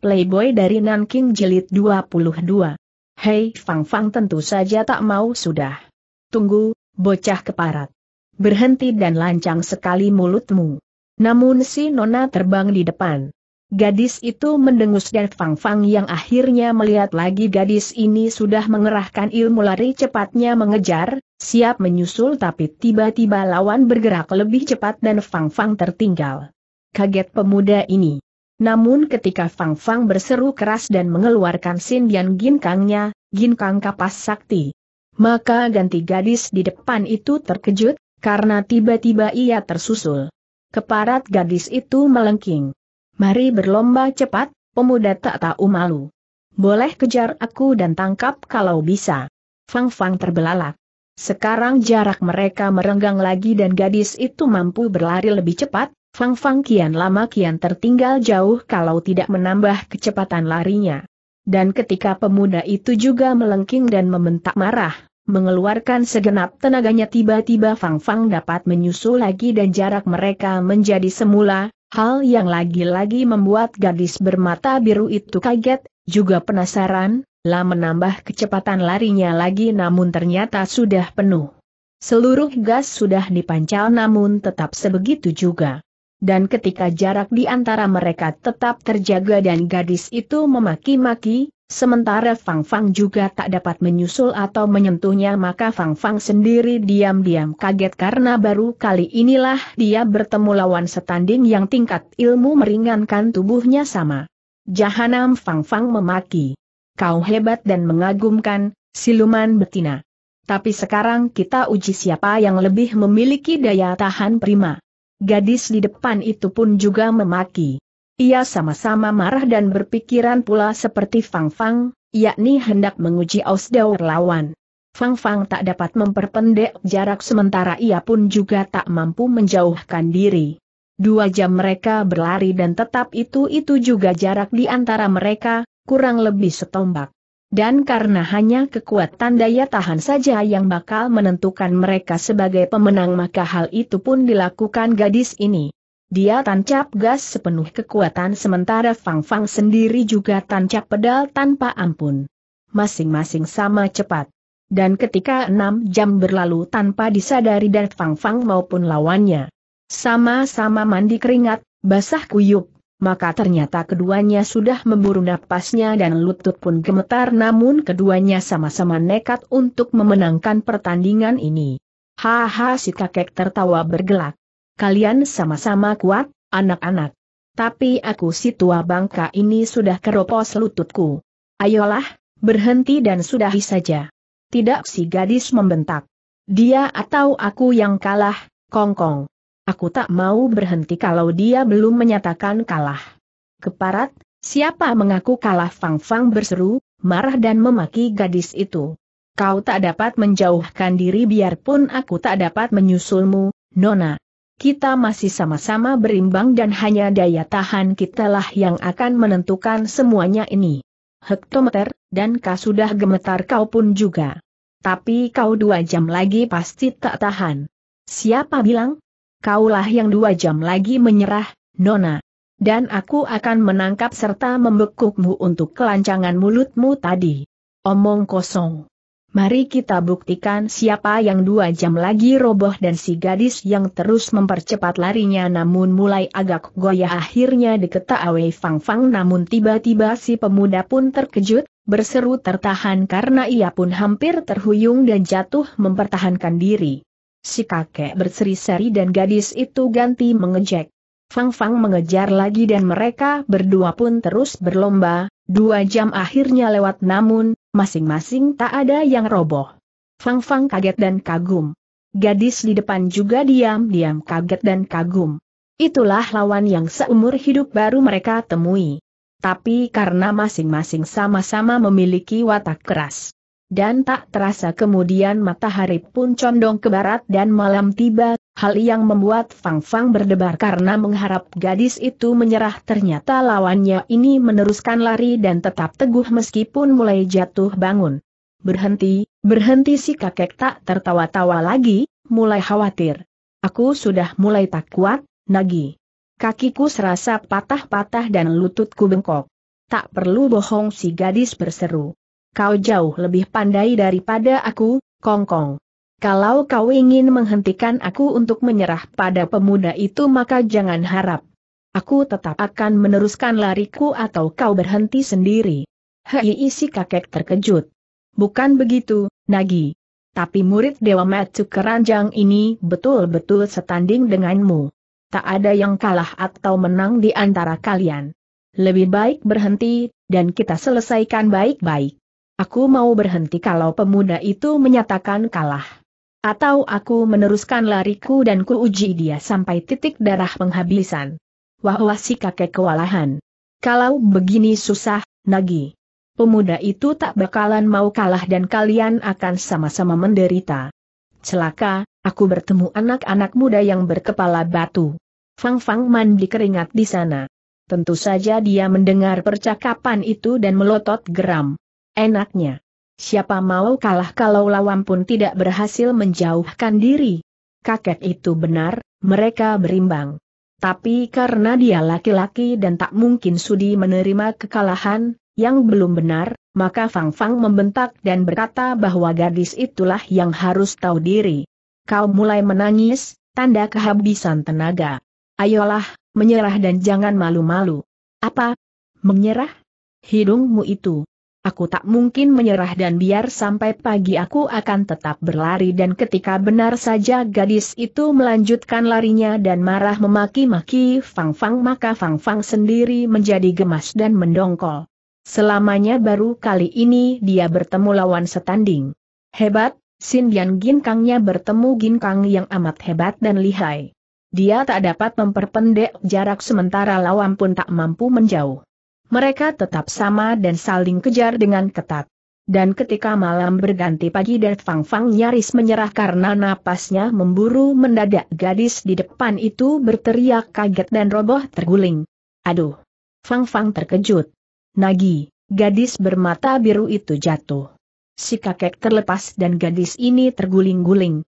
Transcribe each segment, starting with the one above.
Playboy dari Nanking Jilid 22. Hei Fang Fang tentu saja tak mau sudah. Tunggu, bocah keparat. Berhenti dan lancang sekali mulutmu. Namun si nona terbang di depan. Gadis itu mendengus dan Fang Fang yang akhirnya melihat lagi gadis ini sudah mengerahkan ilmu lari cepatnya mengejar, siap menyusul tapi tiba-tiba lawan bergerak lebih cepat dan Fang Fang tertinggal. Kaget pemuda ini. Namun ketika Fang Fang berseru keras dan mengeluarkan sin sindian ginkangnya, ginkang kapas sakti. Maka ganti gadis di depan itu terkejut, karena tiba-tiba ia tersusul. Keparat gadis itu melengking. Mari berlomba cepat, pemuda tak tahu malu. Boleh kejar aku dan tangkap kalau bisa. Fang Fang terbelalak. Sekarang jarak mereka merenggang lagi dan gadis itu mampu berlari lebih cepat, Fang Fang kian lama kian tertinggal jauh kalau tidak menambah kecepatan larinya. Dan ketika pemuda itu juga melengking dan membentak marah, mengeluarkan segenap tenaganya tiba-tiba Fang Fang dapat menyusul lagi dan jarak mereka menjadi semula, hal yang lagi-lagi membuat gadis bermata biru itu kaget, juga penasaran, lah menambah kecepatan larinya lagi namun ternyata sudah penuh. Seluruh gas sudah dipancal namun tetap sebegitu juga dan ketika jarak di antara mereka tetap terjaga dan gadis itu memaki-maki, sementara Fang Fang juga tak dapat menyusul atau menyentuhnya maka Fang Fang sendiri diam-diam kaget karena baru kali inilah dia bertemu lawan setanding yang tingkat ilmu meringankan tubuhnya sama. Jahanam Fang Fang memaki. Kau hebat dan mengagumkan, siluman betina. Tapi sekarang kita uji siapa yang lebih memiliki daya tahan prima gadis di depan itu pun juga memaki. Ia sama-sama marah dan berpikiran pula seperti Fang Fang, yakni hendak menguji Ausdaur lawan. Fang Fang tak dapat memperpendek jarak sementara ia pun juga tak mampu menjauhkan diri. Dua jam mereka berlari dan tetap itu-itu juga jarak di antara mereka, kurang lebih setombak. Dan karena hanya kekuatan daya tahan saja yang bakal menentukan mereka sebagai pemenang maka hal itu pun dilakukan gadis ini. Dia tancap gas sepenuh kekuatan sementara Fang Fang sendiri juga tancap pedal tanpa ampun. Masing-masing sama cepat. Dan ketika enam jam berlalu tanpa disadari dan Fang Fang maupun lawannya. Sama-sama mandi keringat, basah kuyup, maka ternyata keduanya sudah memburu napasnya dan lutut pun gemetar namun keduanya sama-sama nekat untuk memenangkan pertandingan ini. Haha si kakek tertawa bergelak. Kalian sama-sama kuat, anak-anak. Tapi aku si tua bangka ini sudah keropos lututku. Ayolah, berhenti dan sudahi saja. Tidak si gadis membentak. Dia atau aku yang kalah, kongkong. -kong. Aku tak mau berhenti kalau dia belum menyatakan kalah. Keparat, siapa mengaku kalah Fang Fang berseru, marah dan memaki gadis itu. Kau tak dapat menjauhkan diri biarpun aku tak dapat menyusulmu, Nona. Kita masih sama-sama berimbang dan hanya daya tahan kitalah yang akan menentukan semuanya ini. Hektometer, dan kau sudah gemetar kau pun juga. Tapi kau dua jam lagi pasti tak tahan. Siapa bilang? kaulah yang dua jam lagi menyerah, Nona. Dan aku akan menangkap serta membekukmu untuk kelancangan mulutmu tadi. Omong kosong. Mari kita buktikan siapa yang dua jam lagi roboh dan si gadis yang terus mempercepat larinya namun mulai agak goyah akhirnya diketahui Fang Fang namun tiba-tiba si pemuda pun terkejut, berseru tertahan karena ia pun hampir terhuyung dan jatuh mempertahankan diri. Si kakek berseri-seri dan gadis itu ganti mengejek. Fang Fang mengejar lagi dan mereka berdua pun terus berlomba, dua jam akhirnya lewat namun, masing-masing tak ada yang roboh. Fang Fang kaget dan kagum. Gadis di depan juga diam-diam kaget dan kagum. Itulah lawan yang seumur hidup baru mereka temui. Tapi karena masing-masing sama-sama memiliki watak keras dan tak terasa kemudian matahari pun condong ke barat dan malam tiba, hal yang membuat Fang Fang berdebar karena mengharap gadis itu menyerah ternyata lawannya ini meneruskan lari dan tetap teguh meskipun mulai jatuh bangun. Berhenti, berhenti si kakek tak tertawa-tawa lagi, mulai khawatir. Aku sudah mulai tak kuat, Nagi. Kakiku serasa patah-patah dan lututku bengkok. Tak perlu bohong si gadis berseru. Kau jauh lebih pandai daripada aku, Kongkong. Kalau kau ingin menghentikan aku untuk menyerah pada pemuda itu maka jangan harap. Aku tetap akan meneruskan lariku atau kau berhenti sendiri. Hei isi kakek terkejut. Bukan begitu, Nagi. Tapi murid Dewa Matsu Keranjang ini betul-betul setanding denganmu. Tak ada yang kalah atau menang di antara kalian. Lebih baik berhenti, dan kita selesaikan baik-baik. Aku mau berhenti kalau pemuda itu menyatakan kalah. Atau aku meneruskan lariku dan ku uji dia sampai titik darah penghabisan. Wah wah si kakek kewalahan. Kalau begini susah, nagi. Pemuda itu tak bakalan mau kalah dan kalian akan sama-sama menderita. Celaka, aku bertemu anak-anak muda yang berkepala batu. Fang Fang mandi keringat di sana. Tentu saja dia mendengar percakapan itu dan melotot geram. Enaknya. Siapa mau kalah kalau lawan pun tidak berhasil menjauhkan diri. Kakek itu benar, mereka berimbang. Tapi karena dia laki-laki dan tak mungkin sudi menerima kekalahan, yang belum benar, maka Fang Fang membentak dan berkata bahwa gadis itulah yang harus tahu diri. Kau mulai menangis, tanda kehabisan tenaga. Ayolah, menyerah dan jangan malu-malu. Apa? Menyerah? Hidungmu itu, Aku tak mungkin menyerah dan biar sampai pagi aku akan tetap berlari dan ketika benar saja gadis itu melanjutkan larinya dan marah memaki-maki Fang Fang maka Fang Fang sendiri menjadi gemas dan mendongkol. Selamanya baru kali ini dia bertemu lawan setanding. Hebat, Sin Dian Ginkangnya bertemu Ginkang yang amat hebat dan lihai. Dia tak dapat memperpendek jarak sementara lawan pun tak mampu menjauh. Mereka tetap sama dan saling kejar dengan ketat. Dan ketika malam berganti pagi dan Fang Fang nyaris menyerah karena napasnya memburu mendadak gadis di depan itu berteriak kaget dan roboh terguling. Aduh! Fang Fang terkejut. Nagi, gadis bermata biru itu jatuh. Si kakek terlepas dan gadis ini terguling-guling.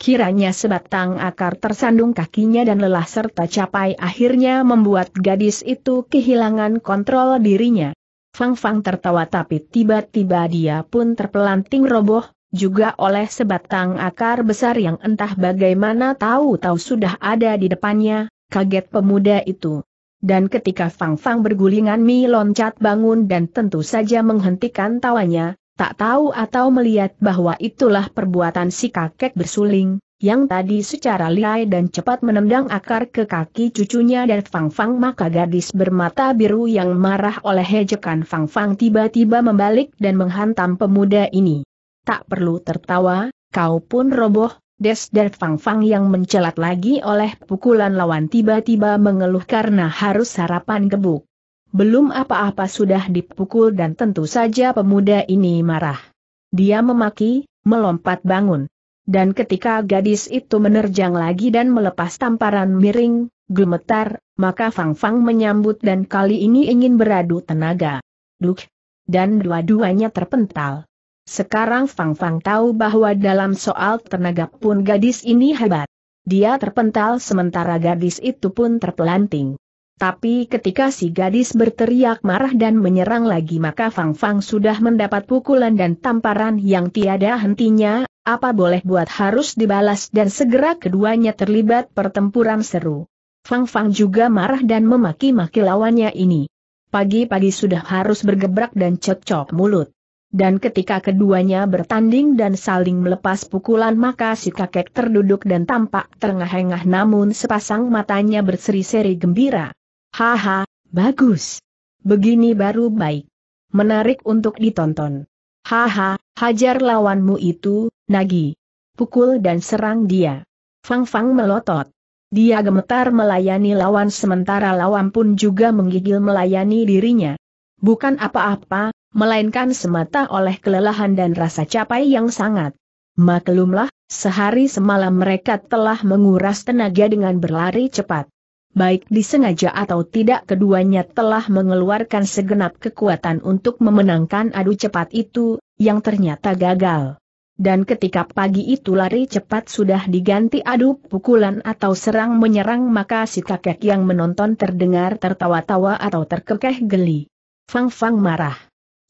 Kiranya sebatang akar tersandung kakinya dan lelah serta capai akhirnya membuat gadis itu kehilangan kontrol dirinya. Fang Fang tertawa tapi tiba-tiba dia pun terpelanting roboh, juga oleh sebatang akar besar yang entah bagaimana tahu-tahu sudah ada di depannya, kaget pemuda itu. Dan ketika Fang Fang bergulingan Mi loncat bangun dan tentu saja menghentikan tawanya, tak tahu atau melihat bahwa itulah perbuatan si kakek bersuling, yang tadi secara liar dan cepat menendang akar ke kaki cucunya dan Fang Fang maka gadis bermata biru yang marah oleh hejekan Fang Fang tiba-tiba membalik dan menghantam pemuda ini. Tak perlu tertawa, kau pun roboh, Des dan Fang Fang yang mencelat lagi oleh pukulan lawan tiba-tiba mengeluh karena harus sarapan gebuk. Belum apa-apa sudah dipukul dan tentu saja pemuda ini marah. Dia memaki, melompat bangun. Dan ketika gadis itu menerjang lagi dan melepas tamparan miring, gemetar, maka Fang Fang menyambut dan kali ini ingin beradu tenaga. Duk! Dan dua-duanya terpental. Sekarang Fang Fang tahu bahwa dalam soal tenaga pun gadis ini hebat. Dia terpental sementara gadis itu pun terpelanting. Tapi ketika si gadis berteriak marah dan menyerang lagi maka Fang Fang sudah mendapat pukulan dan tamparan yang tiada hentinya, apa boleh buat harus dibalas dan segera keduanya terlibat pertempuran seru. Fang Fang juga marah dan memaki-maki lawannya ini. Pagi-pagi sudah harus bergebrak dan cocok mulut. Dan ketika keduanya bertanding dan saling melepas pukulan maka si kakek terduduk dan tampak terengah-engah namun sepasang matanya berseri-seri gembira. Haha, bagus. Begini baru baik. Menarik untuk ditonton. Haha, hajar lawanmu itu, nagi. Pukul dan serang dia. Fang Fang melotot. Dia gemetar melayani lawan sementara lawan pun juga menggigil melayani dirinya. Bukan apa-apa, melainkan semata oleh kelelahan dan rasa capai yang sangat. Maklumlah, sehari semalam mereka telah menguras tenaga dengan berlari cepat baik disengaja atau tidak keduanya telah mengeluarkan segenap kekuatan untuk memenangkan adu cepat itu, yang ternyata gagal. Dan ketika pagi itu lari cepat sudah diganti adu pukulan atau serang menyerang maka si kakek yang menonton terdengar tertawa-tawa atau terkekeh geli. Fang Fang marah.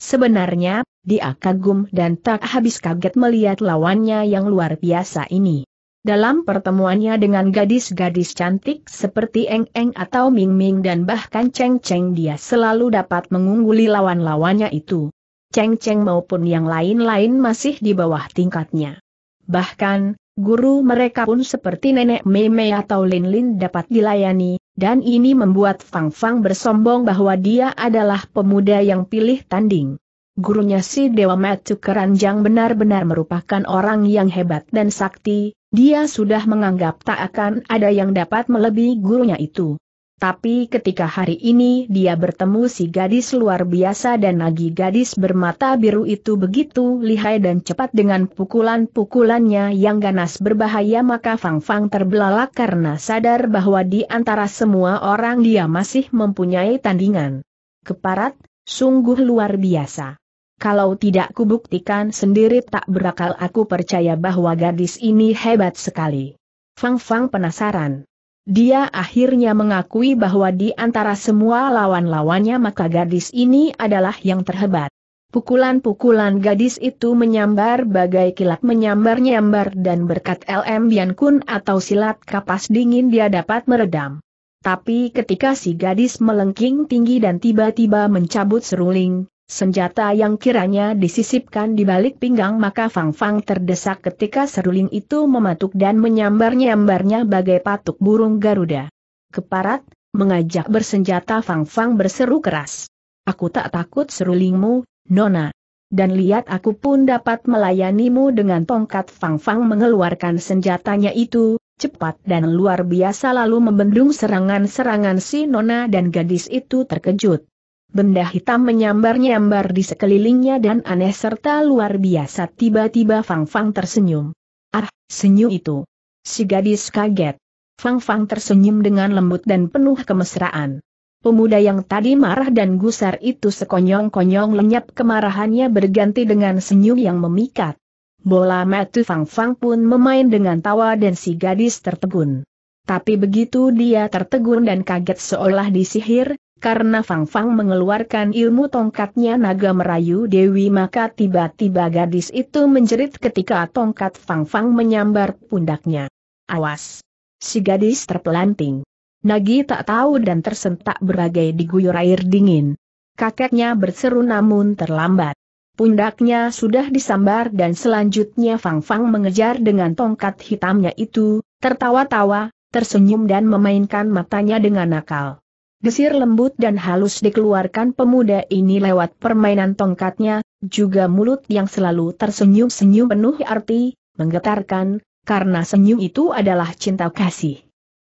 Sebenarnya, dia kagum dan tak habis kaget melihat lawannya yang luar biasa ini. Dalam pertemuannya dengan gadis-gadis cantik seperti Eng Eng atau Ming Ming dan bahkan Cheng Cheng dia selalu dapat mengungguli lawan-lawannya itu. Cheng Cheng maupun yang lain-lain masih di bawah tingkatnya. Bahkan, guru mereka pun seperti nenek Mei Mei atau Lin Lin dapat dilayani, dan ini membuat Fang Fang bersombong bahwa dia adalah pemuda yang pilih tanding gurunya si Dewa Metu Keranjang benar-benar merupakan orang yang hebat dan sakti, dia sudah menganggap tak akan ada yang dapat melebihi gurunya itu. Tapi ketika hari ini dia bertemu si gadis luar biasa dan lagi gadis bermata biru itu begitu lihai dan cepat dengan pukulan-pukulannya yang ganas berbahaya maka Fang Fang terbelalak karena sadar bahwa di antara semua orang dia masih mempunyai tandingan. Keparat, sungguh luar biasa. Kalau tidak kubuktikan sendiri tak berakal aku percaya bahwa gadis ini hebat sekali. Fang Fang penasaran. Dia akhirnya mengakui bahwa di antara semua lawan-lawannya maka gadis ini adalah yang terhebat. Pukulan-pukulan gadis itu menyambar bagai kilat menyambar-nyambar dan berkat LM Bian Kun atau silat kapas dingin dia dapat meredam. Tapi ketika si gadis melengking tinggi dan tiba-tiba mencabut seruling, Senjata yang kiranya disisipkan di balik pinggang maka Fang Fang terdesak ketika seruling itu mematuk dan menyambar-nyambarnya bagai patuk burung Garuda. Keparat, mengajak bersenjata Fang Fang berseru keras. Aku tak takut serulingmu, Nona. Dan lihat aku pun dapat melayanimu dengan tongkat Fang Fang mengeluarkan senjatanya itu, cepat dan luar biasa lalu membendung serangan-serangan si Nona dan gadis itu terkejut Benda hitam menyambar-nyambar di sekelilingnya dan aneh serta luar biasa tiba-tiba Fang Fang tersenyum. Ah, senyum itu. Si gadis kaget. Fang Fang tersenyum dengan lembut dan penuh kemesraan. Pemuda yang tadi marah dan gusar itu sekonyong-konyong lenyap kemarahannya berganti dengan senyum yang memikat. Bola mata Fang Fang pun memain dengan tawa dan si gadis tertegun. Tapi begitu dia tertegun dan kaget seolah disihir, karena Fang Fang mengeluarkan ilmu tongkatnya naga merayu Dewi maka tiba-tiba gadis itu menjerit ketika tongkat Fang Fang menyambar pundaknya. Awas! Si gadis terpelanting. Nagi tak tahu dan tersentak berbagai diguyur air dingin. Kakeknya berseru namun terlambat. Pundaknya sudah disambar dan selanjutnya Fang Fang mengejar dengan tongkat hitamnya itu, tertawa-tawa, tersenyum dan memainkan matanya dengan nakal. Desir lembut dan halus dikeluarkan pemuda ini lewat permainan tongkatnya, juga mulut yang selalu tersenyum-senyum penuh arti, menggetarkan, karena senyum itu adalah cinta kasih.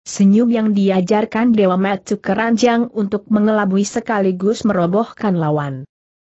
Senyum yang diajarkan Dewa Matsu Keranjang untuk mengelabui sekaligus merobohkan lawan.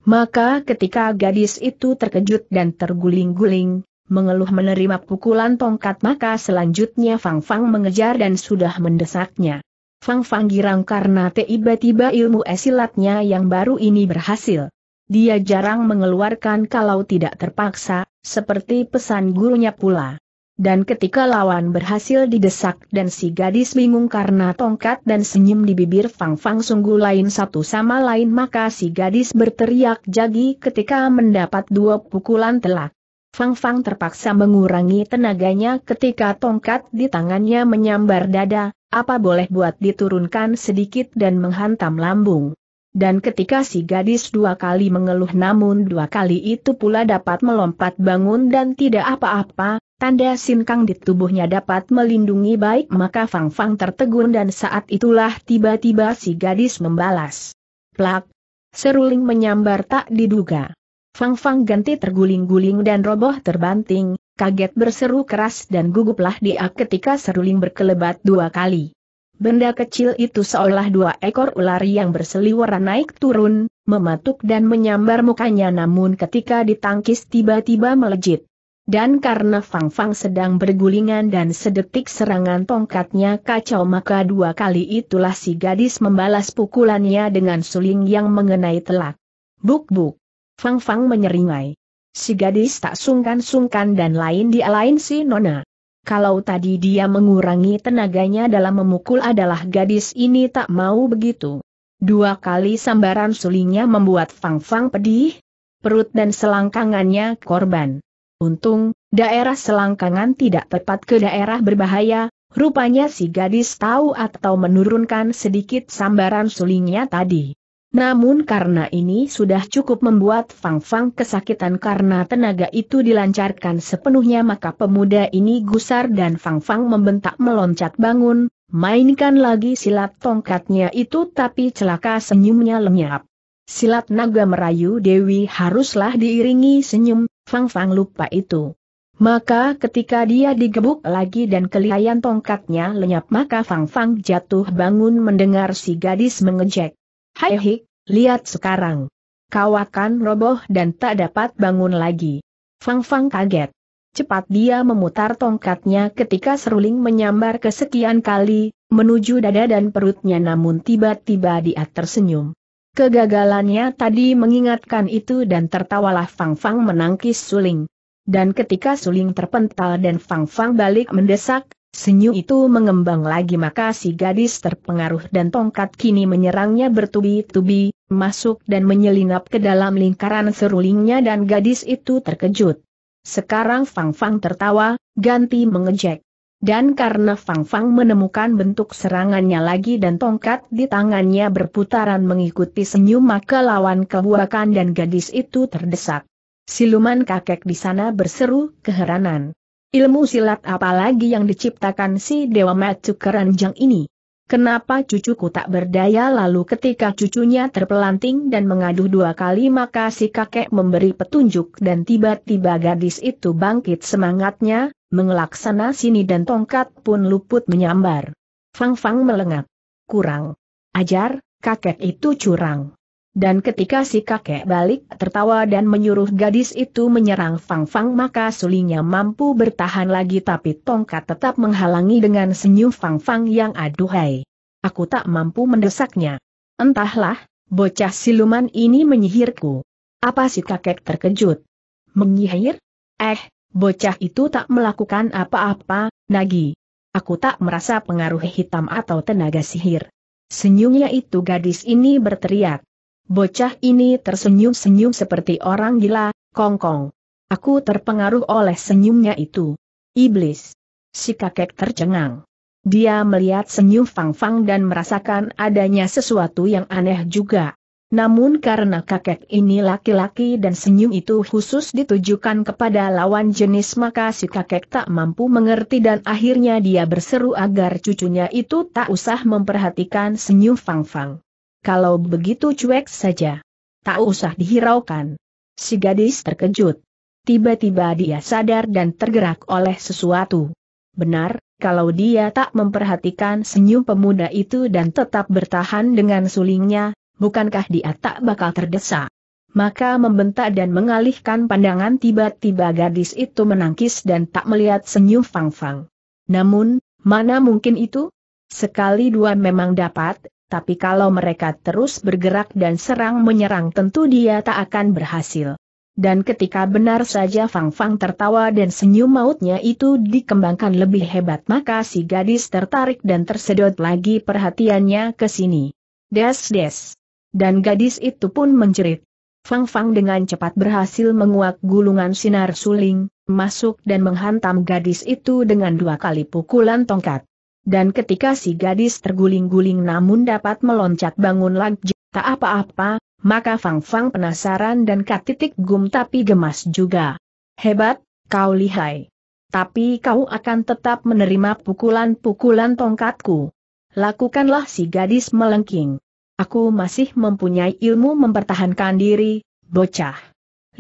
Maka ketika gadis itu terkejut dan terguling-guling, mengeluh menerima pukulan tongkat maka selanjutnya Fang Fang mengejar dan sudah mendesaknya. Fang Fang girang karena tiba-tiba ilmu esilatnya yang baru ini berhasil. Dia jarang mengeluarkan kalau tidak terpaksa, seperti pesan gurunya pula. Dan ketika lawan berhasil didesak dan si gadis bingung karena tongkat dan senyum di bibir Fang Fang sungguh lain satu sama lain maka si gadis berteriak jagi ketika mendapat dua pukulan telak. Fang Fang terpaksa mengurangi tenaganya ketika tongkat di tangannya menyambar dada, apa boleh buat diturunkan sedikit dan menghantam lambung. Dan ketika si gadis dua kali mengeluh namun dua kali itu pula dapat melompat bangun dan tidak apa-apa, tanda sinkang di tubuhnya dapat melindungi baik maka Fang Fang tertegun dan saat itulah tiba-tiba si gadis membalas. Plak! Seruling menyambar tak diduga. Fang Fang ganti terguling-guling dan roboh terbanting, kaget berseru keras dan guguplah dia ketika seruling berkelebat dua kali. Benda kecil itu seolah dua ekor ular yang berseliweran naik turun, mematuk dan menyambar mukanya namun ketika ditangkis tiba-tiba melejit. Dan karena Fang Fang sedang bergulingan dan sedetik serangan tongkatnya kacau maka dua kali itulah si gadis membalas pukulannya dengan suling yang mengenai telak. Buk-buk. Fang Fang menyeringai. Si gadis tak sungkan-sungkan dan lain dia lain si Nona. Kalau tadi dia mengurangi tenaganya dalam memukul adalah gadis ini tak mau begitu. Dua kali sambaran sulingnya membuat Fang Fang pedih, perut dan selangkangannya korban. Untung, daerah selangkangan tidak tepat ke daerah berbahaya, rupanya si gadis tahu atau menurunkan sedikit sambaran sulingnya tadi. Namun karena ini sudah cukup membuat Fang Fang kesakitan karena tenaga itu dilancarkan sepenuhnya maka pemuda ini gusar dan Fang Fang membentak meloncat bangun, mainkan lagi silat tongkatnya itu tapi celaka senyumnya lenyap. Silat naga merayu Dewi haruslah diiringi senyum, Fang Fang lupa itu. Maka ketika dia digebuk lagi dan kelihayan tongkatnya lenyap maka Fang Fang jatuh bangun mendengar si gadis mengejek. Hai hik, lihat sekarang. Kau akan roboh dan tak dapat bangun lagi. Fang Fang kaget. Cepat dia memutar tongkatnya ketika seruling menyambar kesekian kali, menuju dada dan perutnya namun tiba-tiba dia tersenyum. Kegagalannya tadi mengingatkan itu dan tertawalah Fang Fang menangkis suling. Dan ketika suling terpental dan Fang Fang balik mendesak, Senyum itu mengembang lagi maka si gadis terpengaruh dan tongkat kini menyerangnya bertubi-tubi, masuk dan menyelinap ke dalam lingkaran serulingnya dan gadis itu terkejut. Sekarang Fang Fang tertawa, ganti mengejek. Dan karena Fang Fang menemukan bentuk serangannya lagi dan tongkat di tangannya berputaran mengikuti senyum maka lawan kebuakan dan gadis itu terdesak. Siluman kakek di sana berseru keheranan. Ilmu silat apalagi yang diciptakan si Dewa Matu Keranjang ini? Kenapa cucuku tak berdaya lalu ketika cucunya terpelanting dan mengaduh dua kali maka si kakek memberi petunjuk dan tiba-tiba gadis itu bangkit semangatnya, mengelaksana sini dan tongkat pun luput menyambar. Fang Fang melengak. Kurang. Ajar, kakek itu curang. Dan ketika si kakek balik tertawa dan menyuruh gadis itu menyerang Fang Fang maka sulinya mampu bertahan lagi tapi tongkat tetap menghalangi dengan senyum Fang Fang yang aduhai. Aku tak mampu mendesaknya. Entahlah, bocah siluman ini menyihirku. Apa si kakek terkejut? Menyihir? Eh, bocah itu tak melakukan apa-apa, Nagi. Aku tak merasa pengaruh hitam atau tenaga sihir. Senyumnya itu gadis ini berteriak. Bocah ini tersenyum-senyum seperti orang gila, kongkong. Aku terpengaruh oleh senyumnya itu. Iblis. Si kakek tercengang. Dia melihat senyum Fang Fang dan merasakan adanya sesuatu yang aneh juga. Namun karena kakek ini laki-laki dan senyum itu khusus ditujukan kepada lawan jenis maka si kakek tak mampu mengerti dan akhirnya dia berseru agar cucunya itu tak usah memperhatikan senyum Fang Fang kalau begitu cuek saja. Tak usah dihiraukan. Si gadis terkejut. Tiba-tiba dia sadar dan tergerak oleh sesuatu. Benar, kalau dia tak memperhatikan senyum pemuda itu dan tetap bertahan dengan sulingnya, bukankah dia tak bakal terdesak? Maka membentak dan mengalihkan pandangan tiba-tiba gadis itu menangkis dan tak melihat senyum Fang Fang. Namun, mana mungkin itu? Sekali dua memang dapat, tapi kalau mereka terus bergerak dan serang menyerang tentu dia tak akan berhasil. Dan ketika benar saja Fang Fang tertawa dan senyum mautnya itu dikembangkan lebih hebat maka si gadis tertarik dan tersedot lagi perhatiannya ke sini. Des des. Dan gadis itu pun menjerit. Fang Fang dengan cepat berhasil menguak gulungan sinar suling, masuk dan menghantam gadis itu dengan dua kali pukulan tongkat. Dan ketika si gadis terguling-guling namun dapat meloncat bangun lagi, tak apa-apa, maka Fang Fang penasaran dan katitik gum tapi gemas juga. Hebat, kau lihai. Tapi kau akan tetap menerima pukulan-pukulan tongkatku. Lakukanlah si gadis melengking. Aku masih mempunyai ilmu mempertahankan diri, bocah.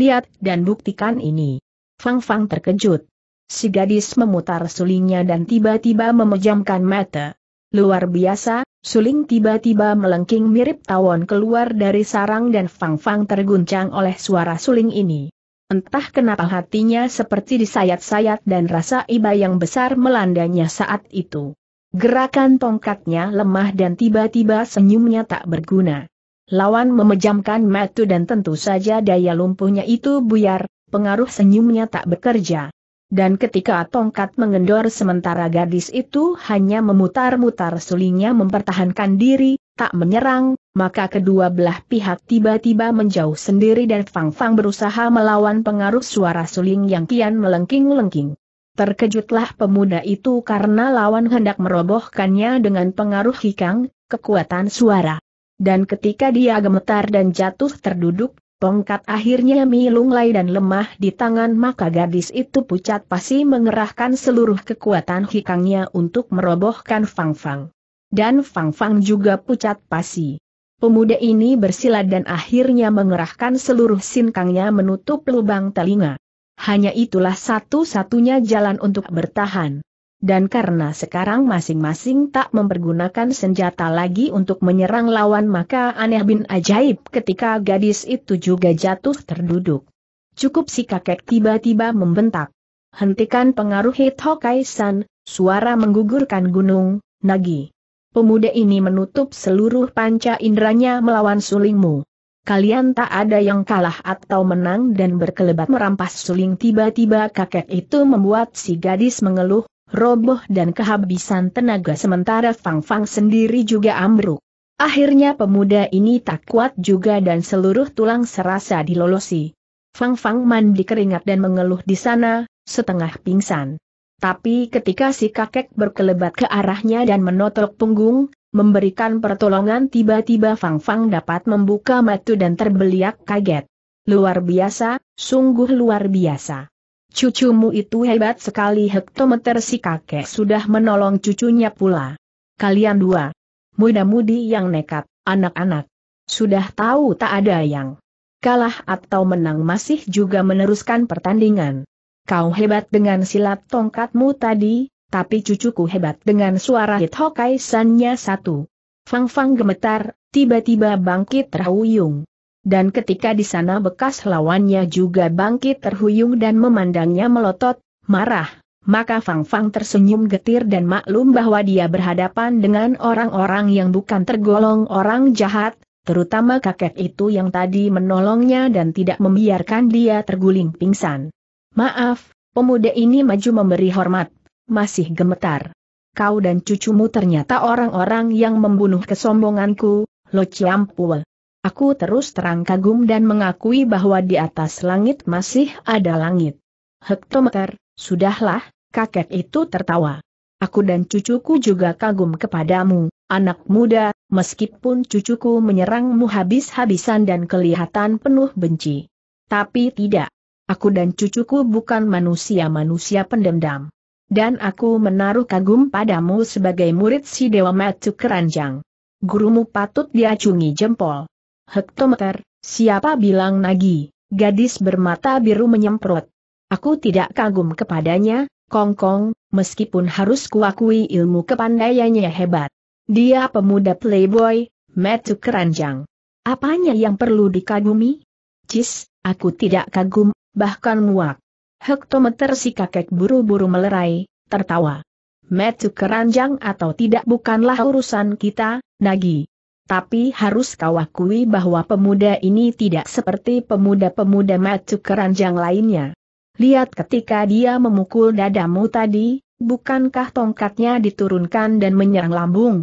Lihat dan buktikan ini. Fang Fang terkejut. Si gadis memutar sulingnya dan tiba-tiba memejamkan mata. Luar biasa, suling tiba-tiba melengking mirip tawon keluar dari sarang dan Fang-Fang terguncang oleh suara suling ini. Entah kenapa hatinya seperti disayat-sayat dan rasa iba yang besar melandanya saat itu. Gerakan tongkatnya lemah dan tiba-tiba senyumnya tak berguna. Lawan memejamkan mata dan tentu saja daya lumpuhnya itu buyar, pengaruh senyumnya tak bekerja. Dan ketika tongkat mengendor sementara gadis itu hanya memutar-mutar sulingnya mempertahankan diri, tak menyerang, maka kedua belah pihak tiba-tiba menjauh sendiri dan Fang Fang berusaha melawan pengaruh suara suling yang kian melengking-lengking. Terkejutlah pemuda itu karena lawan hendak merobohkannya dengan pengaruh hikang, kekuatan suara. Dan ketika dia gemetar dan jatuh terduduk, Tongkat akhirnya milunglai dan lemah di tangan maka gadis itu pucat pasti mengerahkan seluruh kekuatan hikangnya untuk merobohkan Fang Fang. Dan Fang Fang juga pucat pasti Pemuda ini bersilat dan akhirnya mengerahkan seluruh sinkangnya menutup lubang telinga. Hanya itulah satu-satunya jalan untuk bertahan. Dan karena sekarang masing-masing tak mempergunakan senjata lagi untuk menyerang lawan maka aneh bin ajaib ketika gadis itu juga jatuh terduduk. Cukup si kakek tiba-tiba membentak. Hentikan pengaruh Hitokai-san, suara menggugurkan gunung, nagi. Pemuda ini menutup seluruh panca indranya melawan sulingmu. Kalian tak ada yang kalah atau menang dan berkelebat merampas suling tiba-tiba kakek itu membuat si gadis mengeluh, roboh dan kehabisan tenaga sementara Fang Fang sendiri juga ambruk. Akhirnya pemuda ini tak kuat juga dan seluruh tulang serasa dilolosi. Fang Fang mandi keringat dan mengeluh di sana, setengah pingsan. Tapi ketika si kakek berkelebat ke arahnya dan menotok punggung, memberikan pertolongan tiba-tiba Fang Fang dapat membuka mata dan terbeliak kaget. Luar biasa, sungguh luar biasa. Cucumu itu hebat sekali hektometer si kakek sudah menolong cucunya pula. Kalian dua. Muda-mudi yang nekat, anak-anak. Sudah tahu tak ada yang kalah atau menang masih juga meneruskan pertandingan. Kau hebat dengan silat tongkatmu tadi, tapi cucuku hebat dengan suara hit Sannya satu. Fang Fang gemetar, tiba-tiba bangkit terhuyung. Dan ketika di sana bekas lawannya juga bangkit terhuyung dan memandangnya melotot, marah, maka Fang Fang tersenyum getir dan maklum bahwa dia berhadapan dengan orang-orang yang bukan tergolong orang jahat, terutama kakek itu yang tadi menolongnya dan tidak membiarkan dia terguling pingsan. Maaf, pemuda ini maju memberi hormat, masih gemetar. Kau dan cucumu ternyata orang-orang yang membunuh kesombonganku, Lo ciampul. Aku terus terang kagum dan mengakui bahwa di atas langit masih ada langit. Hektometer, sudahlah, kakek itu tertawa. Aku dan cucuku juga kagum kepadamu, anak muda, meskipun cucuku menyerangmu habis-habisan dan kelihatan penuh benci. Tapi tidak. Aku dan cucuku bukan manusia-manusia pendendam. Dan aku menaruh kagum padamu sebagai murid si Dewa Matu Keranjang. Gurumu patut diacungi jempol hektometer, siapa bilang nagi, gadis bermata biru menyemprot. Aku tidak kagum kepadanya, Kongkong, meskipun harus kuakui ilmu kepandaiannya hebat. Dia pemuda playboy, metu keranjang. Apanya yang perlu dikagumi? Cis, aku tidak kagum, bahkan muak. Hektometer si kakek buru-buru melerai, tertawa. Metu keranjang atau tidak bukanlah urusan kita, Nagi. Tapi harus kau akui bahwa pemuda ini tidak seperti pemuda-pemuda matu keranjang lainnya. Lihat ketika dia memukul dadamu tadi, bukankah tongkatnya diturunkan dan menyerang lambung?